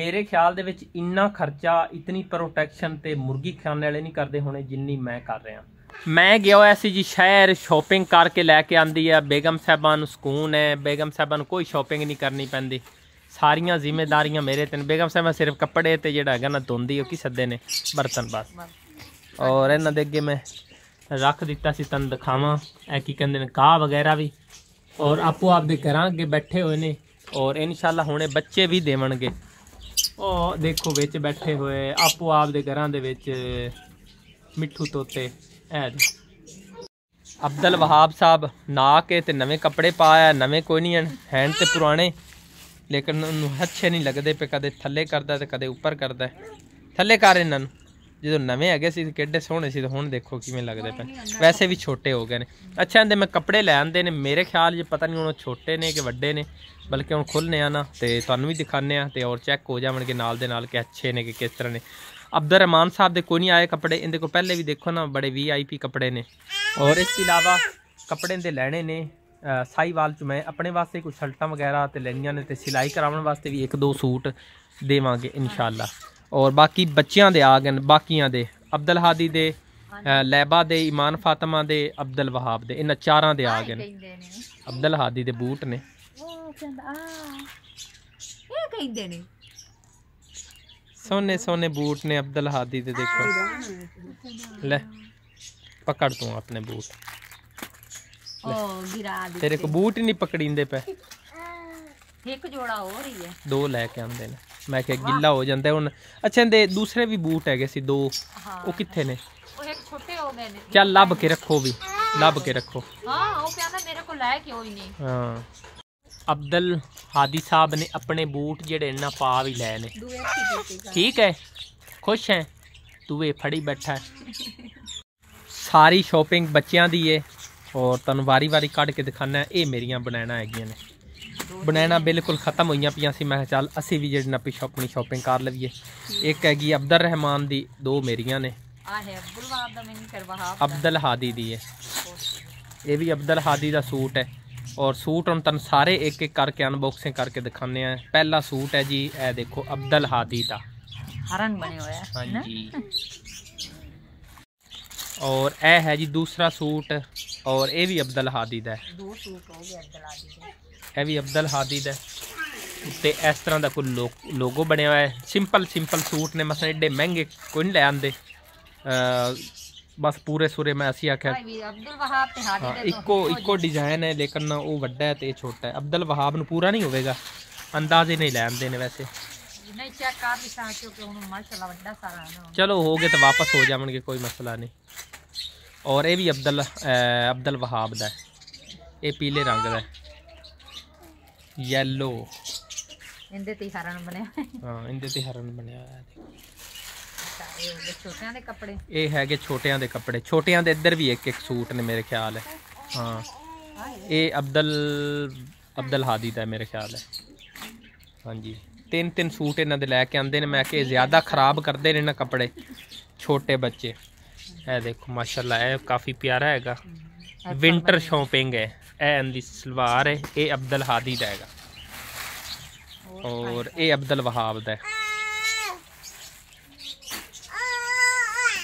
Speaker 1: ਮੇਰੇ ਖਿਆਲ ਦੇ ਵਿੱਚ ਇੰਨਾ ਖਰਚਾ ਇਤਨੀ ਪ੍ਰੋਟੈਕਸ਼ਨ ਤੇ ਮੁਰਗੀ ਖਾਣ ਵਾਲੇ ਨਹੀਂ ਕਰਦੇ ਹੋਣੇ ਜਿੰਨੀ ਮੈਂ ਕਰ ਰਿਹਾ ਮੈਂ ਗਿਆ ਹੋਇਆ ਸੀ ਜੀ ਸ਼ਹਿਰ ਸ਼ਾਪਿੰਗ ਕਰਕੇ ਲੈ ਕੇ ਆਂਦੀ ਆ ਬੇਗਮ ਸਾਹਿਬਾਂ ਨੂੰ ਸਕੂਨ ਹੈ ਬੇਗਮ ਸਾਹਿਬਾਂ ਨੂੰ ਕੋਈ ਸ਼ਾਪਿੰਗ ਨਹੀਂ ਕਰਨੀ ਪੈਂਦੀ ਸਾਰੀਆਂ ਜ਼ਿੰਮੇਵਾਰੀਆਂ ਮੇਰੇ ਤੇ ਬੇਗਮ ਸਾਹਿਬਾਂ ਸਿਰਫ ਕੱਪੜੇ ਤੇ ਜਿਹੜਾ ਹੈਗਾ ਨਾ ਧੁੰਦੀ ਉਹ ਕੀ ਸੱਦੇ ਨੇ ਬਰਤਨ ਬਸ ਔਰ ਇਹਨਾਂ ਦੇ ਅੱਗੇ ਮੈਂ ਰੱਖ ਦਿੱਤਾ ਸੀ ਤੁਹਾਨੂੰ ਦਿਖਾਵਾਂ ਇਹ ਕੀ ਕਹਿੰਦੇ ਨੇ ਕਾਹ ਵਗੈਰਾ ਵੀ ਔਰ ਆਪੋ ਆਪ ਦੇ ਘਰਾਂ ਅੱਗੇ ਬੈਠੇ ਹੋਏ ਨੇ ਔਰ ਇਨਸ਼ਾਅੱਲਾ ਹੁਣੇ ਬੱਚੇ ਵੀ ਦੇਵਣਗੇ ਉਹ ਦੇਖੋ ਵਿੱਚ ਬੈਠੇ ਹੋਏ ਆਪੋ ਆਪ ਦੇ ਘਰਾਂ ਦੇ ਵਿੱਚ ਮਿੱਠੂ ਤੋਤੇ ਐਡ ਅਬਦਲ ਵਹਾਬ ਸਾਹਿਬ ਨਾ ਕੇ ਤੇ ਨਵੇਂ ਕੱਪੜੇ ਪਾਇਆ ਨਵੇਂ ਕੋਈ ਨਹੀਂ ਹੈਂਡ ਤੇ ਪੁਰਾਣੇ ਲੇਕਿਨ ਉਹਨੂੰ ਅੱਛੇ ਨਹੀਂ ਲੱਗਦੇ ਪੇ ਕਦੇ ਥੱਲੇ ਕਰਦਾ ਤੇ ਕਦੇ ਉੱਪਰ ਕਰਦਾ ਥੱਲੇ ਕਰ ਇਹਨਾਂ ਨੂੰ ਜਦੋਂ ਨਵੇਂ ਹੈਗੇ ਸੀ ਕਿੱਡੇ ਸੋਹਣੇ ਸੀ ਤੇ ਹੁਣ ਦੇਖੋ ਕਿਵੇਂ ਲੱਗਦੇ ਪਏ ਵੈਸੇ ਵੀ ਛੋਟੇ ਹੋ ਗਏ ਨੇ ਅੱਛਾ ਇਹਦੇ ਮੈਂ ਕੱਪੜੇ ਲੈ ਆਂਦੇ ਨੇ ਮੇਰੇ ਖਿਆਲ ਜੇ ਪਤਾ ਨਹੀਂ ਹੁਣ ਛੋਟੇ ਨੇ ਕਿ ਵੱਡੇ ਨੇ ਬਲਕਿ ਹੁਣ ਖੁੱਲਨੇ ਆ ਨਾ ਤੇ ਤੁਹਾਨੂੰ ਵੀ ਦਿਖਾਣੇ ਆ ਤੇ ਔਰ ਚੈੱਕ ਹੋ ਜਾਵਣਗੇ ਨਾਲ ਦੇ ਨਾਲ ਕਿ ਅੱਛੇ ਨੇ ਕਿ ਕਿਸ ਤਰ੍ਹਾਂ ਨੇ अब्दुलरहमान साहब दे कोई आए कपड़े इन को पहले भी देखो ना बड़े वीआईपी कपड़े ने और इसके अलावा कपड़े दे लैने ने ਸਾਈਵਾਲ ਚ ਮੈਂ ਆਪਣੇ ਵਾਸਤੇ ਕੁਝ ਸ਼ਰਟਾਂ ਵਗੈਰਾ ਤੇ ਲੈਣੀਆਂ ਨੇ ਤੇ ਸਿਲਾਈ ਕਰਾਉਣ ਵਾਸਤੇ ਵੀ ਇੱਕ ਦੋ ਸੂਟ ਦੇਵਾਂਗੇ ਇਨਸ਼ਾਅੱਲਾ ਔਰ ਬਾਕੀ ਬੱਚਿਆਂ ਦੇ ਆ ਗਏ ਬਾਕੀਆਂ ਦੇ ਅਬਦਲ ਹਾਦੀ ਦੇ ਲੈਬਾ ਦੇ ਇਮਾਨ ਫਾਤਿਮਾ ਦੇ ਅਬਦਲ ਵਹਾਬ ਦੇ ਇਹਨਾਂ ਚਾਰਾਂ ਦੇ ਆ ਗਏ ਨੇ ਅਬਦਲ ਹਾਦੀ ਦੇ ਬੂਟ ਨੇ ਉਹ ਕਹਿੰਦਾ ਆ ਇਹ ਕਹਿੰਦੇ ਨੇ ਸੋਨੇ ਸੋਨੇ ਬੂਟ ਨੇ ਅਬਦੁਲ ਹਾਦੀ ਦੇ ਦੇਖੋ ਲੈ ਪਕੜ ਤੂੰ ਆਪਣੇ ਬੂਟ
Speaker 2: ਓ ਗਿਰਾ ਦੇ ਤੇਰੇ ਕੋ ਬੂਟ
Speaker 1: ਹੀ ਨਹੀਂ ਪਕੜਿੰਦੇ ਪੈ ਇੱਕ ਜੋੜਾ ਹੋ ਰਹੀ ਹੈ ਦੋ ਲੈ ਕੇ ਆਂਦੇ ਨੇ ਮੈਂ ਕਿਹਾ ਗਿੱਲਾ ਹੋ ਜਾਂਦਾ ਹੁਣ ਅੱਛਾ ਇਹਦੇ ਦੂਸਰੇ ਵੀ ਬੂਟ ਹੈਗੇ ਸੀ ਦੋ ਉਹ ਕਿੱਥੇ ਨੇ ਉਹ ਇੱਕ ਛੋਟੇ ਹੋ ਗਏ ਨੇ ਚੱਲ ਲੱਭ ਕੇ ਰੱਖੋ ਵੀ ਲੱਭ ਕੇ ਰੱਖੋ ਹਾਂ ਉਹ ਕਹਿੰਦਾ ਮੇਰੇ ਕੋ ਲੈ ਕੇ ਹੋਈ ਨਹੀਂ ਹਾਂ ਅਬਦਲ ਹਾਦੀ ਸਾਹਿਬ ਨੇ ਆਪਣੇ ਬੂਟ ਜਿਹੜੇ ਨਾ ਪਾ ਵੀ ਲੈ ਨੇ ਠੀਕ ਹੈ ਖੁਸ਼ ਹੈ ਤੂੰ ਵੇ ਫੜੀ ਬੈਠਾ ਸਾਰੀ ਸ਼ਾਪਿੰਗ ਬੱਚਿਆਂ ਦੀ ਏ ਔਰ ਤੁਹਾਨੂੰ ਵਾਰੀ-ਵਾਰੀ ਕੱਢ ਕੇ ਦਿਖਾਣਾ ਇਹ ਮੇਰੀਆਂ ਬਣਾਣਾ ਹੈਗੀਆਂ ਨੇ ਬਣਾਣਾ ਬਿਲਕੁਲ ਖਤਮ ਹੋਈਆਂ ਪਈਆਂ ਸੀ ਮੈਂ ਚੱਲ ਅਸੀਂ ਵੀ ਜਿਹੜੀ ਨਪੀ ਆਪਣੀ ਸ਼ਾਪਿੰਗ ਕਰ ਲਈਏ ਇੱਕ ਹੈਗੀ ਅਬਦੁਰ ਰਹਿਮਾਨ ਦੀ ਦੋ ਮੇਰੀਆਂ ਨੇ ਆਹ ਹੈ ਅਬਦੁਲ ਹਾਦੀ ਦੀ ਏ ਇਹ ਵੀ ਅਬਦੁਲ ਹਾਦੀ ਦਾ ਸੂਟ ਹੈ ਔਰ ਸੂਟ ਹੁਣ ਤੁਹਾਨੂੰ ਸਾਰੇ ਇੱਕ ਇੱਕ ਕਰਕੇ ਅਨਬਾਕਸਿੰਗ ਕਰਕੇ ਦਿਖਾਉਂਦੇ ਆ ਪਹਿਲਾ ਸੂਟ ਹੈ ਜੀ ਇਹ ਦੇਖੋ ਅਬਦਲ ਹਾਦੀ ਦਾ ਹਰਨ ਬਣਿਆ ਹੋਇਆ ਹੈ ਹਾਂਜੀ ਔਰ ਇਹ ਹੈ ਜੀ ਦੂਸਰਾ ਸੂਟ ਔਰ ਇਹ ਵੀ ਅਬਦਲ ਹਾਦੀ ਦਾ ਹੈ ਦੋ ਸੂਟ ਹੋ ਗਏ ਅਬਦਲ ਹਾਦੀ ਦੇ ਇਹ ਵੀ ਅਬਦਲ ਹਾਦੀ ਦਾ ਉੱਤੇ ਇਸ ਤਰ੍ਹਾਂ ਦਾ ਕੋਈ ਲੋਗੋ ਬਣਿਆ ਹੋਇਆ ਹੈ ਸਿੰਪਲ ਸਿੰਪਲ ਸੂਟ ਨੇ ਮਸਾਂ ਐਡੇ ਮਹਿੰਗੇ ਕੋਈ ਨਹੀਂ ਲੈ ਆਂਦੇ ਬਸ ਪੂਰੇ ਸੂਰੇ ਮੈਂ ਅਸੀਂ ਆਖਿਆ ਭਾਈ ਵੀ ਅਬਦੁਲ ਵਹਾਬ ਤੇ ਹਾਦੀ ਦੇ ਦੋ ਇੱਕੋ ਇੱਕੋ ਡਿਜ਼ਾਈਨ ਹੈ ਲੇਕਿਨ ਉਹ ਵੱਡਾ ਹੈ ਤੇ ਇਹ ਛੋਟਾ ਹੈ ਅਬਦੁਲ ਵਹਾਬ ਨੂੰ ਪੂਰਾ ਨਹੀਂ ਹੋਵੇਗਾ ਅੰਦਾਜ਼ੇ ਨਹੀਂ ਲੈਣ ਨੇ ਵੈਸੇ ਨਹੀਂ ਚੈੱਕ ਕਰ ਵੀ ਸਾਂ ਕਿਉਂਕਿ ਹੁਣ ਮਾਸ਼ਾਅੱਲਾ ਵੱਡਾ ਸਾਰਾ ਚਲੋ ਹੋ ਗਏ ਤਾਂ ਵਾਪਸ ਹੋ ਜਾਵਣਗੇ ਕੋਈ ਮਸਲਾ ਨਹੀਂ ਔਰ ਇਹ ਵੀ ਅਬਦੁਲ ਅਬਦੁਲ ਵਹਾਬ ਦਾ ਇਹ ਪੀਲੇ ਰੰਗ ਦਾ ਯੈਲੋ ਇੰਦੇ ਤੇ ਹਰਨ ਬਣਿਆ ਹਾਂ ਇੰਦੇ ਤੇ ਹਰਨ ਬਣਿਆ ਹੋਇਆ ਹੈ ਇਹ ਛੋਟਿਆਂ ਦੇ ਕੱਪੜੇ ਇਹ ਹੈਗੇ ਛੋਟਿਆਂ ਦੇ ਕੱਪੜੇ ਛੋਟਿਆਂ ਦੇ ਇੱਧਰ ਵੀ ਇੱਕ ਇੱਕ ਸੂਟ ਨੇ ਮੇਰੇ ਖਿਆਲ ਹੈ ਹਾਂ ਇਹ ਅਬਦਲ ਅਬਦਲ ਹਾਦੀ ਦਾ ਮੇਰੇ ਖਿਆਲ ਹੈ ਹਾਂਜੀ ਤਿੰਨ ਤਿੰਨ ਸੂਟ ਇਹਨਾਂ ਦੇ ਲੈ ਕੇ ਆਂਦੇ ਨੇ ਮੈਂ ਕਿ ਜ਼ਿਆਦਾ ਖਰਾਬ ਕਰਦੇ ਨੇ ਨਾ ਕੱਪੜੇ ਛੋਟੇ ਬੱਚੇ ਇਹ ਦੇਖੋ ਮਾਸ਼ਾਅੱਲਾ ਇਹ ਕਾਫੀ ਪਿਆਰਾ ਹੈਗਾ ਵਿంటర్ ਸ਼ਾਪਿੰਗ ਹੈ ਇਹ ਅੰਦੀ ਸਲਵਾਰ ਹੈ ਇਹ ਅਬਦਲ ਹਾਦੀ ਦਾ ਹੈਗਾ ਔਰ ਇਹ ਅਬਦਲ ਵਹਾਬ ਦਾ ਹੈ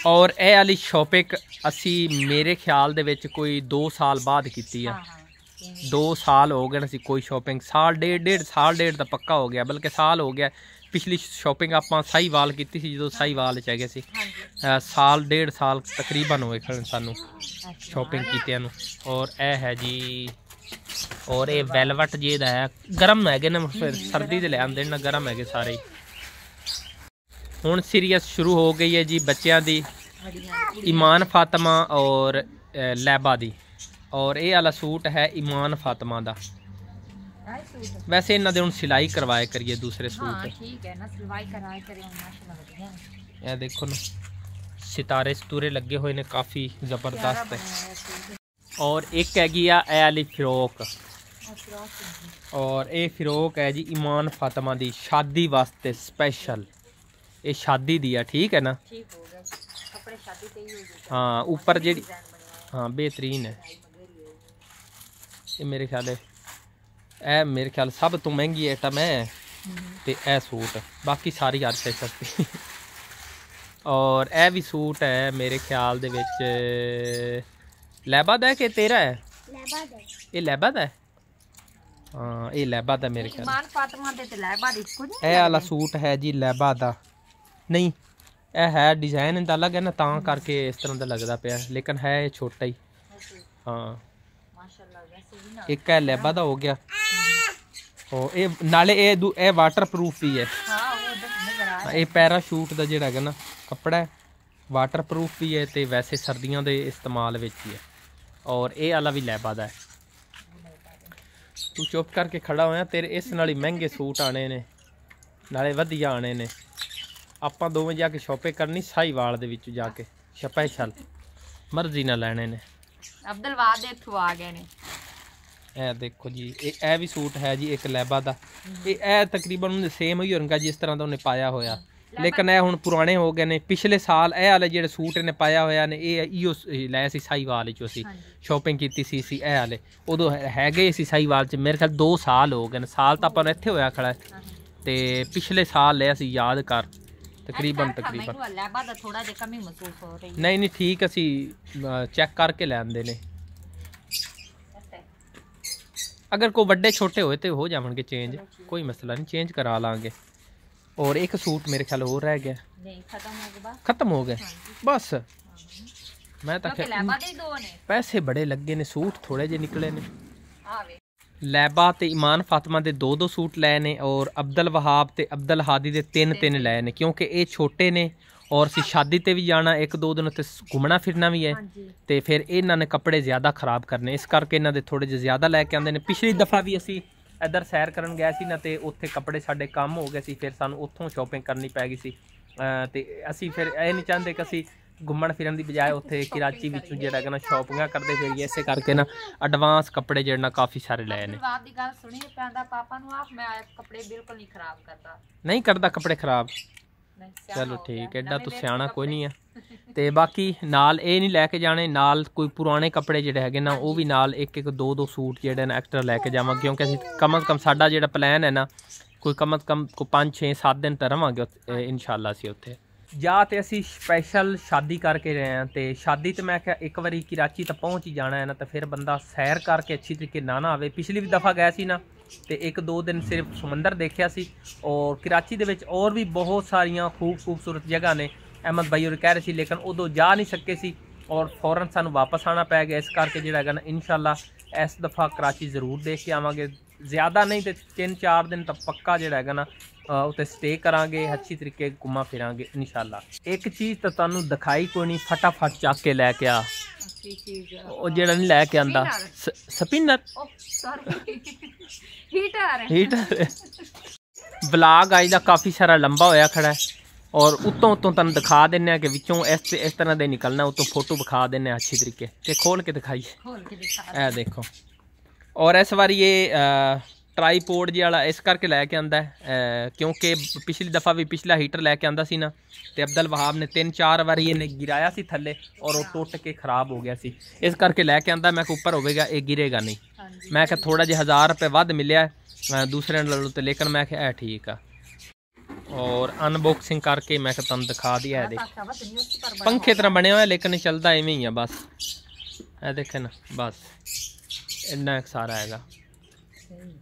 Speaker 1: ਔਰ ਇਹ ਵਾਲੀ ਸ਼ੋਪਿੰਗ ਅਸੀਂ ਮੇਰੇ ਖਿਆਲ ਦੇ ਵਿੱਚ ਕੋਈ 2 ਸਾਲ ਬਾਅਦ ਕੀਤੀ ਆ 2 ਸਾਲ ਹੋ ਗਏ ਅਸੀਂ ਕੋਈ ਸ਼ੋਪਿੰਗ ਸਾਲ ਡੇਢ ਡੇਢ ਸਾਲ ਡੇਢ ਦਾ ਪੱਕਾ ਹੋ ਗਿਆ ਬਲਕਿ ਸਾਲ ਹੋ ਗਿਆ ਪਿਛਲੀ ਸ਼ੋਪਿੰਗ ਆਪਾਂ ਸਾਈਵਾਲ ਕੀਤੀ ਸੀ ਜਦੋਂ ਸਾਈਵਾਲ ਚ ਗਏ ਸੀ ਸਾਲ ਡੇਢ ਸਾਲ ਤਕਰੀਬਨ ਹੋਏ ਖਣ ਸਾਨੂੰ ਸ਼ੋਪਿੰਗ ਕੀਤਿਆਂ ਨੂੰ ਔਰ ਇਹ ਹੈ ਜੀ ਔਰ ਇਹ ਵੈਲਵਟ ਜਿਹਦਾ ਹੈ ਗਰਮ ਹੈਗੇ ਨਾ ਫਿਰ ਸਰਦੀ ਦੇ ਲੈ ਆਂਦੇ ਨਾ ਗਰਮ ਹੈਗੇ ਸਾਰੇ ਹੁਣ ਸੀਰੀਅਸ ਸ਼ੁਰੂ ਹੋ ਗਈ ਹੈ ਜੀ ਬੱਚਿਆਂ ਦੀ ਇਮਾਨ ਫਾਤਮਾ ਔਰ ਲੈਬਾ ਦੀ ਔਰ ਇਹ ਵਾਲਾ ਸੂਟ ਹੈ ਇਮਾਨ ਫਾਤਮਾ ਦਾ ਵੈਸੇ ਇਹਨਾਂ ਦੇ ਹੁਣ ਸਿਲਾਈ ਕਰਵਾਏ ਕਰੀਏ ਦੂਸਰੇ ਸੂਟ ਹਾਂ ਠੀਕ ਹੈ ਨਾ ਸਿਲਾਈ ਕਰਾਏ ਕਰੀਏ ਮਾਸ਼ਾਅੱਲਾ ਵਧੀਆ ਇਹ ਦੇਖੋ ਨਾ ਸਿਤਾਰੇ ਸਤੂਰੇ ਲੱਗੇ ਹੋਏ ਨੇ ਕਾਫੀ ਜ਼ਬਰਦਸਤ ਹੈ ਔਰ ਇੱਕ ਹੈ ਆ ਇਹ ਵਾਲੀ ਫਿਰੋਕ ਔਰ ਇਹ ਫਿਰੋਕ ਹੈ ਜੀ ਇਮਾਨ ਫਾਤਮਾ ਦੀ ਸ਼ਾਦੀ ਵਾਸਤੇ ਸਪੈਸ਼ਲ ਇਹ ਸ਼ਾਦੀ ਦੀ ਆ ਠੀਕ ਹੈ ਨਾ ਠੀਕ ਹੋ ਗਿਆ ਕੱਪੜੇ ਸ਼ਾਦੀ ਤੇ ਹੀ ਹੋ ਗਏ ਹਾਂ ਉੱਪਰ ਜਿਹੜੀ ਹਾਂ ਬਿਹਤਰੀਨ ਹੈ ਇਹ ਮੇਰੇ ਖਿਆਲ ਇਹ ਮੇਰੇ ਖਿਆਲ ਸਭ ਤੋਂ ਮਹਿੰਗੀ ਆਈਟਮ ਹੈ ਤੇ ਇਹ ਸੂਟ ਬਾਕੀ ਸਾਰੀ ਹਰ ਤੇ ਸਸਤੀ ਔਰ ਇਹ ਵੀ ਸੂਟ ਹੈ ਮੇਰੇ ਖਿਆਲ ਦੇ ਵਿੱਚ ਲੈਬਾ ਦਾ ਕਿ ਤੇਰਾ ਹੈ ਲੈਬਾ ਦਾ ਇਹ ਲੈਬਾ ਦਾ ਹਾਂ ਇਹ ਲੈਬਾ ਦਾ ਮੇਰੇ ਖਿਆਲ ਮਾਨ ਫਾਤਮਾ ਦੇ ਤੇ ਲੈਬਾ ਦੀ ਕੁਝ ਇਹ ਵਾਲਾ ਸੂਟ ਹੈ ਜੀ ਲੈਬਾ ਦਾ ਨਹੀਂ ਇਹ ਹੈ ਡਿਜ਼ਾਈਨ ਇਹਦਾ ਅਲੱਗ ਹੈ ਨਾ ਤਾਂ ਕਰਕੇ ਇਸ ਤਰ੍ਹਾਂ ਦਾ ਲੱਗਦਾ ਪਿਆ ਲੇਕਿਨ ਹੈ ਇਹ ਛੋਟਾ ਹੀ ਹਾਂ ਮਾਸ਼ਾਅੱਲਾ ਵੈਸੇ ਨਾ ਇੱਕ ਹੈ ਲੈਬਾ ਦਾ ਹੋ ਗਿਆ ਹੋ ਇਹ ਨਾਲੇ ਇਹ ਇਹ ਵਾਟਰਪ੍ਰੂਫ ਵੀ ਹੈ ਹਾਂ ਇਹ ਪੈਰਾਸ਼ੂਟ ਦਾ ਜਿਹੜਾ ਹੈਗਾ ਨਾ ਕੱਪੜਾ ਵਾਟਰਪ੍ਰੂਫ ਵੀ ਹੈ ਤੇ ਵੈਸੇ ਸਰਦੀਆਂ ਦੇ ਇਸਤੇਮਾਲ ਵਿੱਚ ਹੀ ਹੈ ਔਰ ਇਹ ਵਾਲਾ ਵੀ ਲੈਬਾ ਦਾ ਹੈ ਤੂੰ ਚੁੱਪ ਕਰਕੇ ਖੜਾ ਹੋਇਆ ਤੇਰੇ ਇਸ ਨਾਲ ਹੀ ਮਹਿੰਗੇ ਸੂਟ ਆਣੇ ਨੇ ਨਾਲੇ ਵਧੀਆ ਆਣੇ ਨੇ ਆਪਾਂ ਦੋਵੇਂ ਜਾ ਕੇ ਸ਼ਾਪਿੰਗ ਕਰਨੀ ਸਾਈਵਾਲ ਦੇ ਵਿੱਚ ਜਾ ਕੇ ਸਪੈਸ਼ਲ ਮਰਜ਼ੀ ਨਾਲ ਲੈਣੇ ਨੇ ਅਬਦੁਲ ਵਾਦ ਇੱਥੋਂ ਆ ਗਏ ਨੇ ਇਹ ਦੇਖੋ ਜੀ ਇਹ ਇਹ ਵੀ ਸੂਟ ਹੈ ਜੀ ਇੱਕ ਲੈਬਾ ਦਾ ਇਹ ਇਹ ਤਕਰੀਬਨ ਉਹਨੇ ਸੇਮ ਹੀ ਹੋਣਗਾ ਜਿਸ ਤਰ੍ਹਾਂ ਦਾ ਉਹਨੇ ਪਾਇਆ ਹੋਇਆ ਲੇਕਿਨ ਇਹ ਹੁਣ ਪੁਰਾਣੇ ਹੋ ਗਏ ਨੇ ਪਿਛਲੇ ਸਾਲ ਇਹ ਵਾਲੇ ਜਿਹੜੇ ਸੂਟ ਇਹਨੇ ਪਾਇਆ ਹੋਇਆ ਨੇ ਇਹ ਇਹੋ ਲੈ ਸੀ ਸਾਈਵਾਲ ਚੋਂ ਅਸੀਂ ਸ਼ਾਪਿੰਗ ਕੀਤੀ ਸੀ ਸੀ ਇਹ ਵਾਲੇ ਉਦੋਂ ਹੈਗੇ ਸੀ ਸਾਈਵਾਲ ਚ ਮੇਰੇ ਖਿਆਲ 2 ਸਾਲ ਹੋ ਗਏ ਨੇ ਸਾਲ ਤਾਂ ਆਪਾਂ ਇੱਥੇ ਹੋਇਆ ਖੜਾ ਤੇ ਪਿਛਲੇ ਸਾਲ ਲਿਆ ਸੀ ਯਾਦ ਕਰ ਤਕਰੀਬਨ ਤਕਰੀਬਨ ਲੈ ਬਾਦਾ ਥੋੜਾ ਜਿਹਾ ਕਮੀ ਮਹਿਸੂਸ ਹੋ ਰਹੀ ਨਹੀਂ ਨਹੀਂ ਠੀਕ ਅਸੀਂ ਚੈੱਕ ਕਰਕੇ ਲੈਂਦੇ ਨੇ ਅਗਰ ਕੋ ਵੱਡੇ ਛੋਟੇ ਹੋਏ ਤੇ ਹੋ ਜਾਵਣਗੇ ਚੇਂਜ ਕੋਈ ਮਸਲਾ ਨਹੀਂ ਚੇਂਜ ਕਰਾ ਲਾਂਗੇ ਔਰ ਇੱਕ ਸੂਟ ਮੇਰੇ ਖਿਆਲ ਹੋਰ ਰਹਿ ਗਿਆ ਨਹੀਂ ਖਤਮ ਹੋ ਗਿਆ ਖਤਮ ਹੋ ਗਿਆ ਬਸ ਮੈਂ ਤਾਂ ਪੈਸੇ ਬੜੇ ਲੱਗੇ ਨੇ ਸੂਟ ਥੋੜੇ ਜਿਹੇ ਨਿਕਲੇ ਨੇ ਆਵੇ ਲੈਬਾ ਤੇ ਇਮਾਨ ਫਾਤਮਾ ਦੇ ਦੋ ਦੋ ਸੂਟ ਲਏ ਨੇ ਔਰ ਅਬਦਲ ਵਹਾਬ ਤੇ ਅਬਦਲ ਹਾਦੀ ਦੇ ਤਿੰਨ ਤਿੰਨ ਲਏ ਨੇ ਕਿਉਂਕਿ ਇਹ ਛੋਟੇ ਨੇ ਔਰ ਸੀ ਸ਼ਾਦੀ ਤੇ ਵੀ ਜਾਣਾ ਇੱਕ ਦੋ ਦਿਨ ਉੱਤੇ ਘੁੰਮਣਾ ਫਿਰਨਾ ਵੀ ਹੈ ਤੇ ਫਿਰ ਇਹਨਾਂ ਨੇ ਕੱਪੜੇ ਜ਼ਿਆਦਾ ਖਰਾਬ ਕਰਨੇ ਇਸ ਕਰਕੇ ਇਹਨਾਂ ਦੇ ਥੋੜੇ ਜਿਹਾ ਜ਼ਿਆਦਾ ਲੈ ਕੇ ਆਉਂਦੇ ਨੇ ਪਿਛਲੀ ਦਫਾ ਵੀ ਅਸੀਂ ਇਧਰ ਸੈਰ ਕਰਨ ਗਏ ਸੀ ਨਾ ਤੇ ਉੱਥੇ ਕੱਪੜੇ ਸਾਡੇ ਕੰਮ ਹੋ ਗਏ ਸੀ ਫਿਰ ਸਾਨੂੰ ਉੱਥੋਂ ਸ਼ਾਪਿੰਗ ਕਰਨੀ ਪੈ ਗਈ ਸੀ ਤੇ ਅਸੀਂ ਫਿਰ ਇਹ ਨਹੀਂ ਚਾਹੁੰਦੇ ਕਿ ਅਸੀਂ ਘੁੰਮਣ ਫਿਰਨ ਦੀ ਬਜਾਏ ਉੱਥੇ ਕਰਾਚੀ ਵਿੱਚੋਂ ਜਿਹੜਾ ਕਹਿੰਦਾ ਸ਼ਾਪਿੰਗਾਂ ਕਰਦੇ ਫਿਰੀ ਇਸੇ ਕਰਕੇ ਨਾ ਐਡਵਾਂਸ ਕੱਪੜੇ ਜਿਹੜੇ ਨਾ ਕਾਫੀ ਸਾਰੇ ਲਏ ਨੇ ਬਾਤ ਦੀ ਗੱਲ ਸੁਣੀ ਪੈਂਦਾ ਪਾਪਾ ਨੂੰ ਆਪ ਮੈਂ ਕੱਪੜੇ ਬਿਲਕੁਲ ਨਹੀਂ ਖਰਾਬ ਕਰਦਾ ਨਹੀਂ ਕਰਦਾ ਕੱਪੜੇ ਖਰਾਬ ਚਲੋ ਠੀਕ ਐਡਾ ਤੂੰ ਸਿਆਣਾ ਕੋਈ ਨਹੀਂ ਆ ਤੇ ਬਾਕੀ ਨਾਲ ਇਹ ਨਹੀਂ ਲੈ ਕੇ ਜਾਣੇ ਨਾਲ ਕੋਈ ਪੁਰਾਣੇ ਕੱਪੜੇ ਜਿਹੜੇ ਹੈਗੇ ਨਾ ਉਹ ਵੀ ਨਾਲ ਇੱਕ ਇੱਕ ਦੋ ਦੋ ਸੂਟ ਜਿਹੜੇ ਨੇ ਐਕਸਟਰਾ ਲੈ ਕੇ ਜਾਵਾਂ ਕਿਉਂਕਿ ਅਸੀਂ ਕਮ ਕਮ ਸਾਡਾ ਜਿਹੜਾ ਪਲਾਨ ਹੈ ਨਾ ਕੋਈ ਕਮ ਕਮ ਕੋ 5 6 7 ਦਿਨ ਤਰਵਾਂਗੇ ਇਨਸ਼ਾਅੱਲਾ ਸੀ ਉੱਥੇ ਜਾਂ ਤੇ ਅਸੀਂ ਸਪੈਸ਼ਲ ਸ਼ਾਦੀ ਕਰਕੇ ਰਹੇ ਆ ਤੇ ਸ਼ਾਦੀ ਤੇ ਮੈਂ ਕਿਹਾ ਇੱਕ ਵਾਰੀ ਕਿਰਾਚੀ ਤਾਂ ਪਹੁੰਚ ਹੀ ਜਾਣਾ ਹੈ ਨਾ ਤਾਂ ਫਿਰ ਬੰਦਾ ਸੈਰ ਕਰਕੇ ਅੱਛੀ ਤਰੀਕੇ ਨਾ ਨਾ ਆਵੇ ਪਿਛਲੀ ਵੀ ਦਫਾ ਗਿਆ ਸੀ ਨਾ ਤੇ ਇੱਕ ਦੋ ਦਿਨ ਸਿਰਫ ਸਮੁੰਦਰ ਦੇਖਿਆ ਸੀ ਔਰ ਕਿਰਾਚੀ ਦੇ ਵਿੱਚ ਔਰ ਵੀ ਬਹੁਤ ਸਾਰੀਆਂ ਖੂਬ ਖੂਬਸੂਰਤ ਜਗ੍ਹਾ ਨੇ ਅਹਿਮਦ ਭਾਈ ਉਹ ਕਹਿ ਰਹੇ ਸੀ ਲੇਕਿਨ ਉਦੋਂ ਜਾ ਨਹੀਂ ਸਕੇ ਸੀ ਔਰ ਫੌਰਨ ਸਾਨੂੰ ਵਾਪਸ ਆਣਾ ਪੈ ਗਿਆ ਇਸ ਕਰਕੇ ਜਿਹੜਾ ਹੈਗਾ ਨਾ ਇਨਸ਼ਾਅੱਲਾ ਇਸ ਦਫਾ ਕਰਾਚੀ ਜ਼ਰੂਰ ਦੇਖ ਕੇ ਆਵਾਂਗੇ ਜ਼ਿਆਦਾ ਨਹੀਂ ਤੇ 3-4 ਦਿਨ ਤਾਂ ਪੱਕਾ ਜਿਹੜਾ ਹੈਗਾ ਨਾ ਉੱਤੇ ਸਟੇ ਕਰਾਂਗੇ ਅੱਛੀ ਤਰੀਕੇ ਘੁੰਮਾ ਫਿਰਾਂਗੇ ਇਨਸ਼ਾਅੱਲਾ ਇੱਕ ਚੀਜ਼ ਤਾਂ ਤੁਹਾਨੂੰ ਦਿਖਾਈ ਕੋਈ ਨਹੀਂ ਫਟਾਫਟ ਚੱਕ ਕੇ ਲੈ ਕੇ ਆ ਉਹ ਜਿਹੜਾ ਨਹੀਂ ਲੈ ਕੇ ਆਂਦਾ ਸਪਿਨਰ ਹੀਟਰ ਹੀਟਰ ਬਲਾਗ ਅੱਜ ਦਾ ਕਾਫੀ ਸਾਰਾ ਲੰਬਾ ਹੋਇਆ ਖੜਾ ਹੈ ਔਰ ਉਤੋਂ ਉਤੋਂ ਤੁਹਾਨੂੰ ਦਿਖਾ ਦਿੰਨੇ ਆ ਕਿ ਵਿੱਚੋਂ ਇਸ ਇਸ ਤਰ੍ਹਾਂ ਦੇ ਨਿਕਲਣਾ ਉਤੋਂ ਫੋਟੋ ਵਿਖਾ ਦਿੰਨੇ ਆ ਅੱਛੀ ਤਰੀਕੇ ਤੇ ਖੋਲ ਕੇ ਦਿਖਾਈਏ ਖੋਲ ਕੇ ਦਿਖਾ ਇਹ ਦੇਖੋ ਔਰ ਇਸ ਵਾਰੀ ਇਹ ਟ੍ਰਾਈਪੋਡ ਜੀ ਵਾਲਾ ਇਸ ਕਰਕੇ ਲੈ ਕੇ ਆਂਦਾ ਕਿਉਂਕਿ ਪਿਛਲੀ ਦਫਾ ਵੀ ਪਿਛਲਾ ਹੀਟਰ ਲੈ ਕੇ ਆਂਦਾ ਸੀ ਨਾ ਤੇ ਅਬਦਲ ਵਹਾਬ ਨੇ ਤਿੰਨ ਚਾਰ ਵਾਰੀ ਇਹਨੇ ਗਿਰਾਇਆ ਸੀ ਥੱਲੇ ਔਰ ਉਹ ਟੁੱਟ ਕੇ ਖਰਾਬ ਹੋ ਗਿਆ ਸੀ ਇਸ ਕਰਕੇ ਲੈ ਕੇ ਆਂਦਾ ਮੈਂ ਕਿ ਉੱਪਰ ਹੋਵੇਗਾ ਇਹ ਗਿਰੇਗਾ ਨਹੀਂ ਮੈਂ ਕਿ ਥੋੜਾ ਜਿਹਾ 1000 ਰੁਪਏ ਵੱਧ ਮਿਲਿਆ ਦੂਸਰੇ ਨਾਲੋਂ ਤੇ ਲੇਕਿਨ ਮੈਂ ਕਿ ਇਹ ਠੀਕ ਆ ਔਰ ਅਨਬਾਕਸਿੰਗ ਕਰਕੇ ਮੈਂ ਕਿ ਤੁਹਾਨੂੰ ਦਿਖਾ ਦਿਆ ਇਹ ਦੇਖ ਪੰਖੇ ਤਰ੍ਹਾਂ ਬਣਿਆ ਹੋਇਆ ਲੇਕਿਨ ਚੱਲਦਾ ਐਵੇਂ ਹੀ ਆ ਬਸ ਇਹ ਦੇਖਣ ਬਸ ਇੰਨਾ ਸਾਰਾ ਹੈਗਾ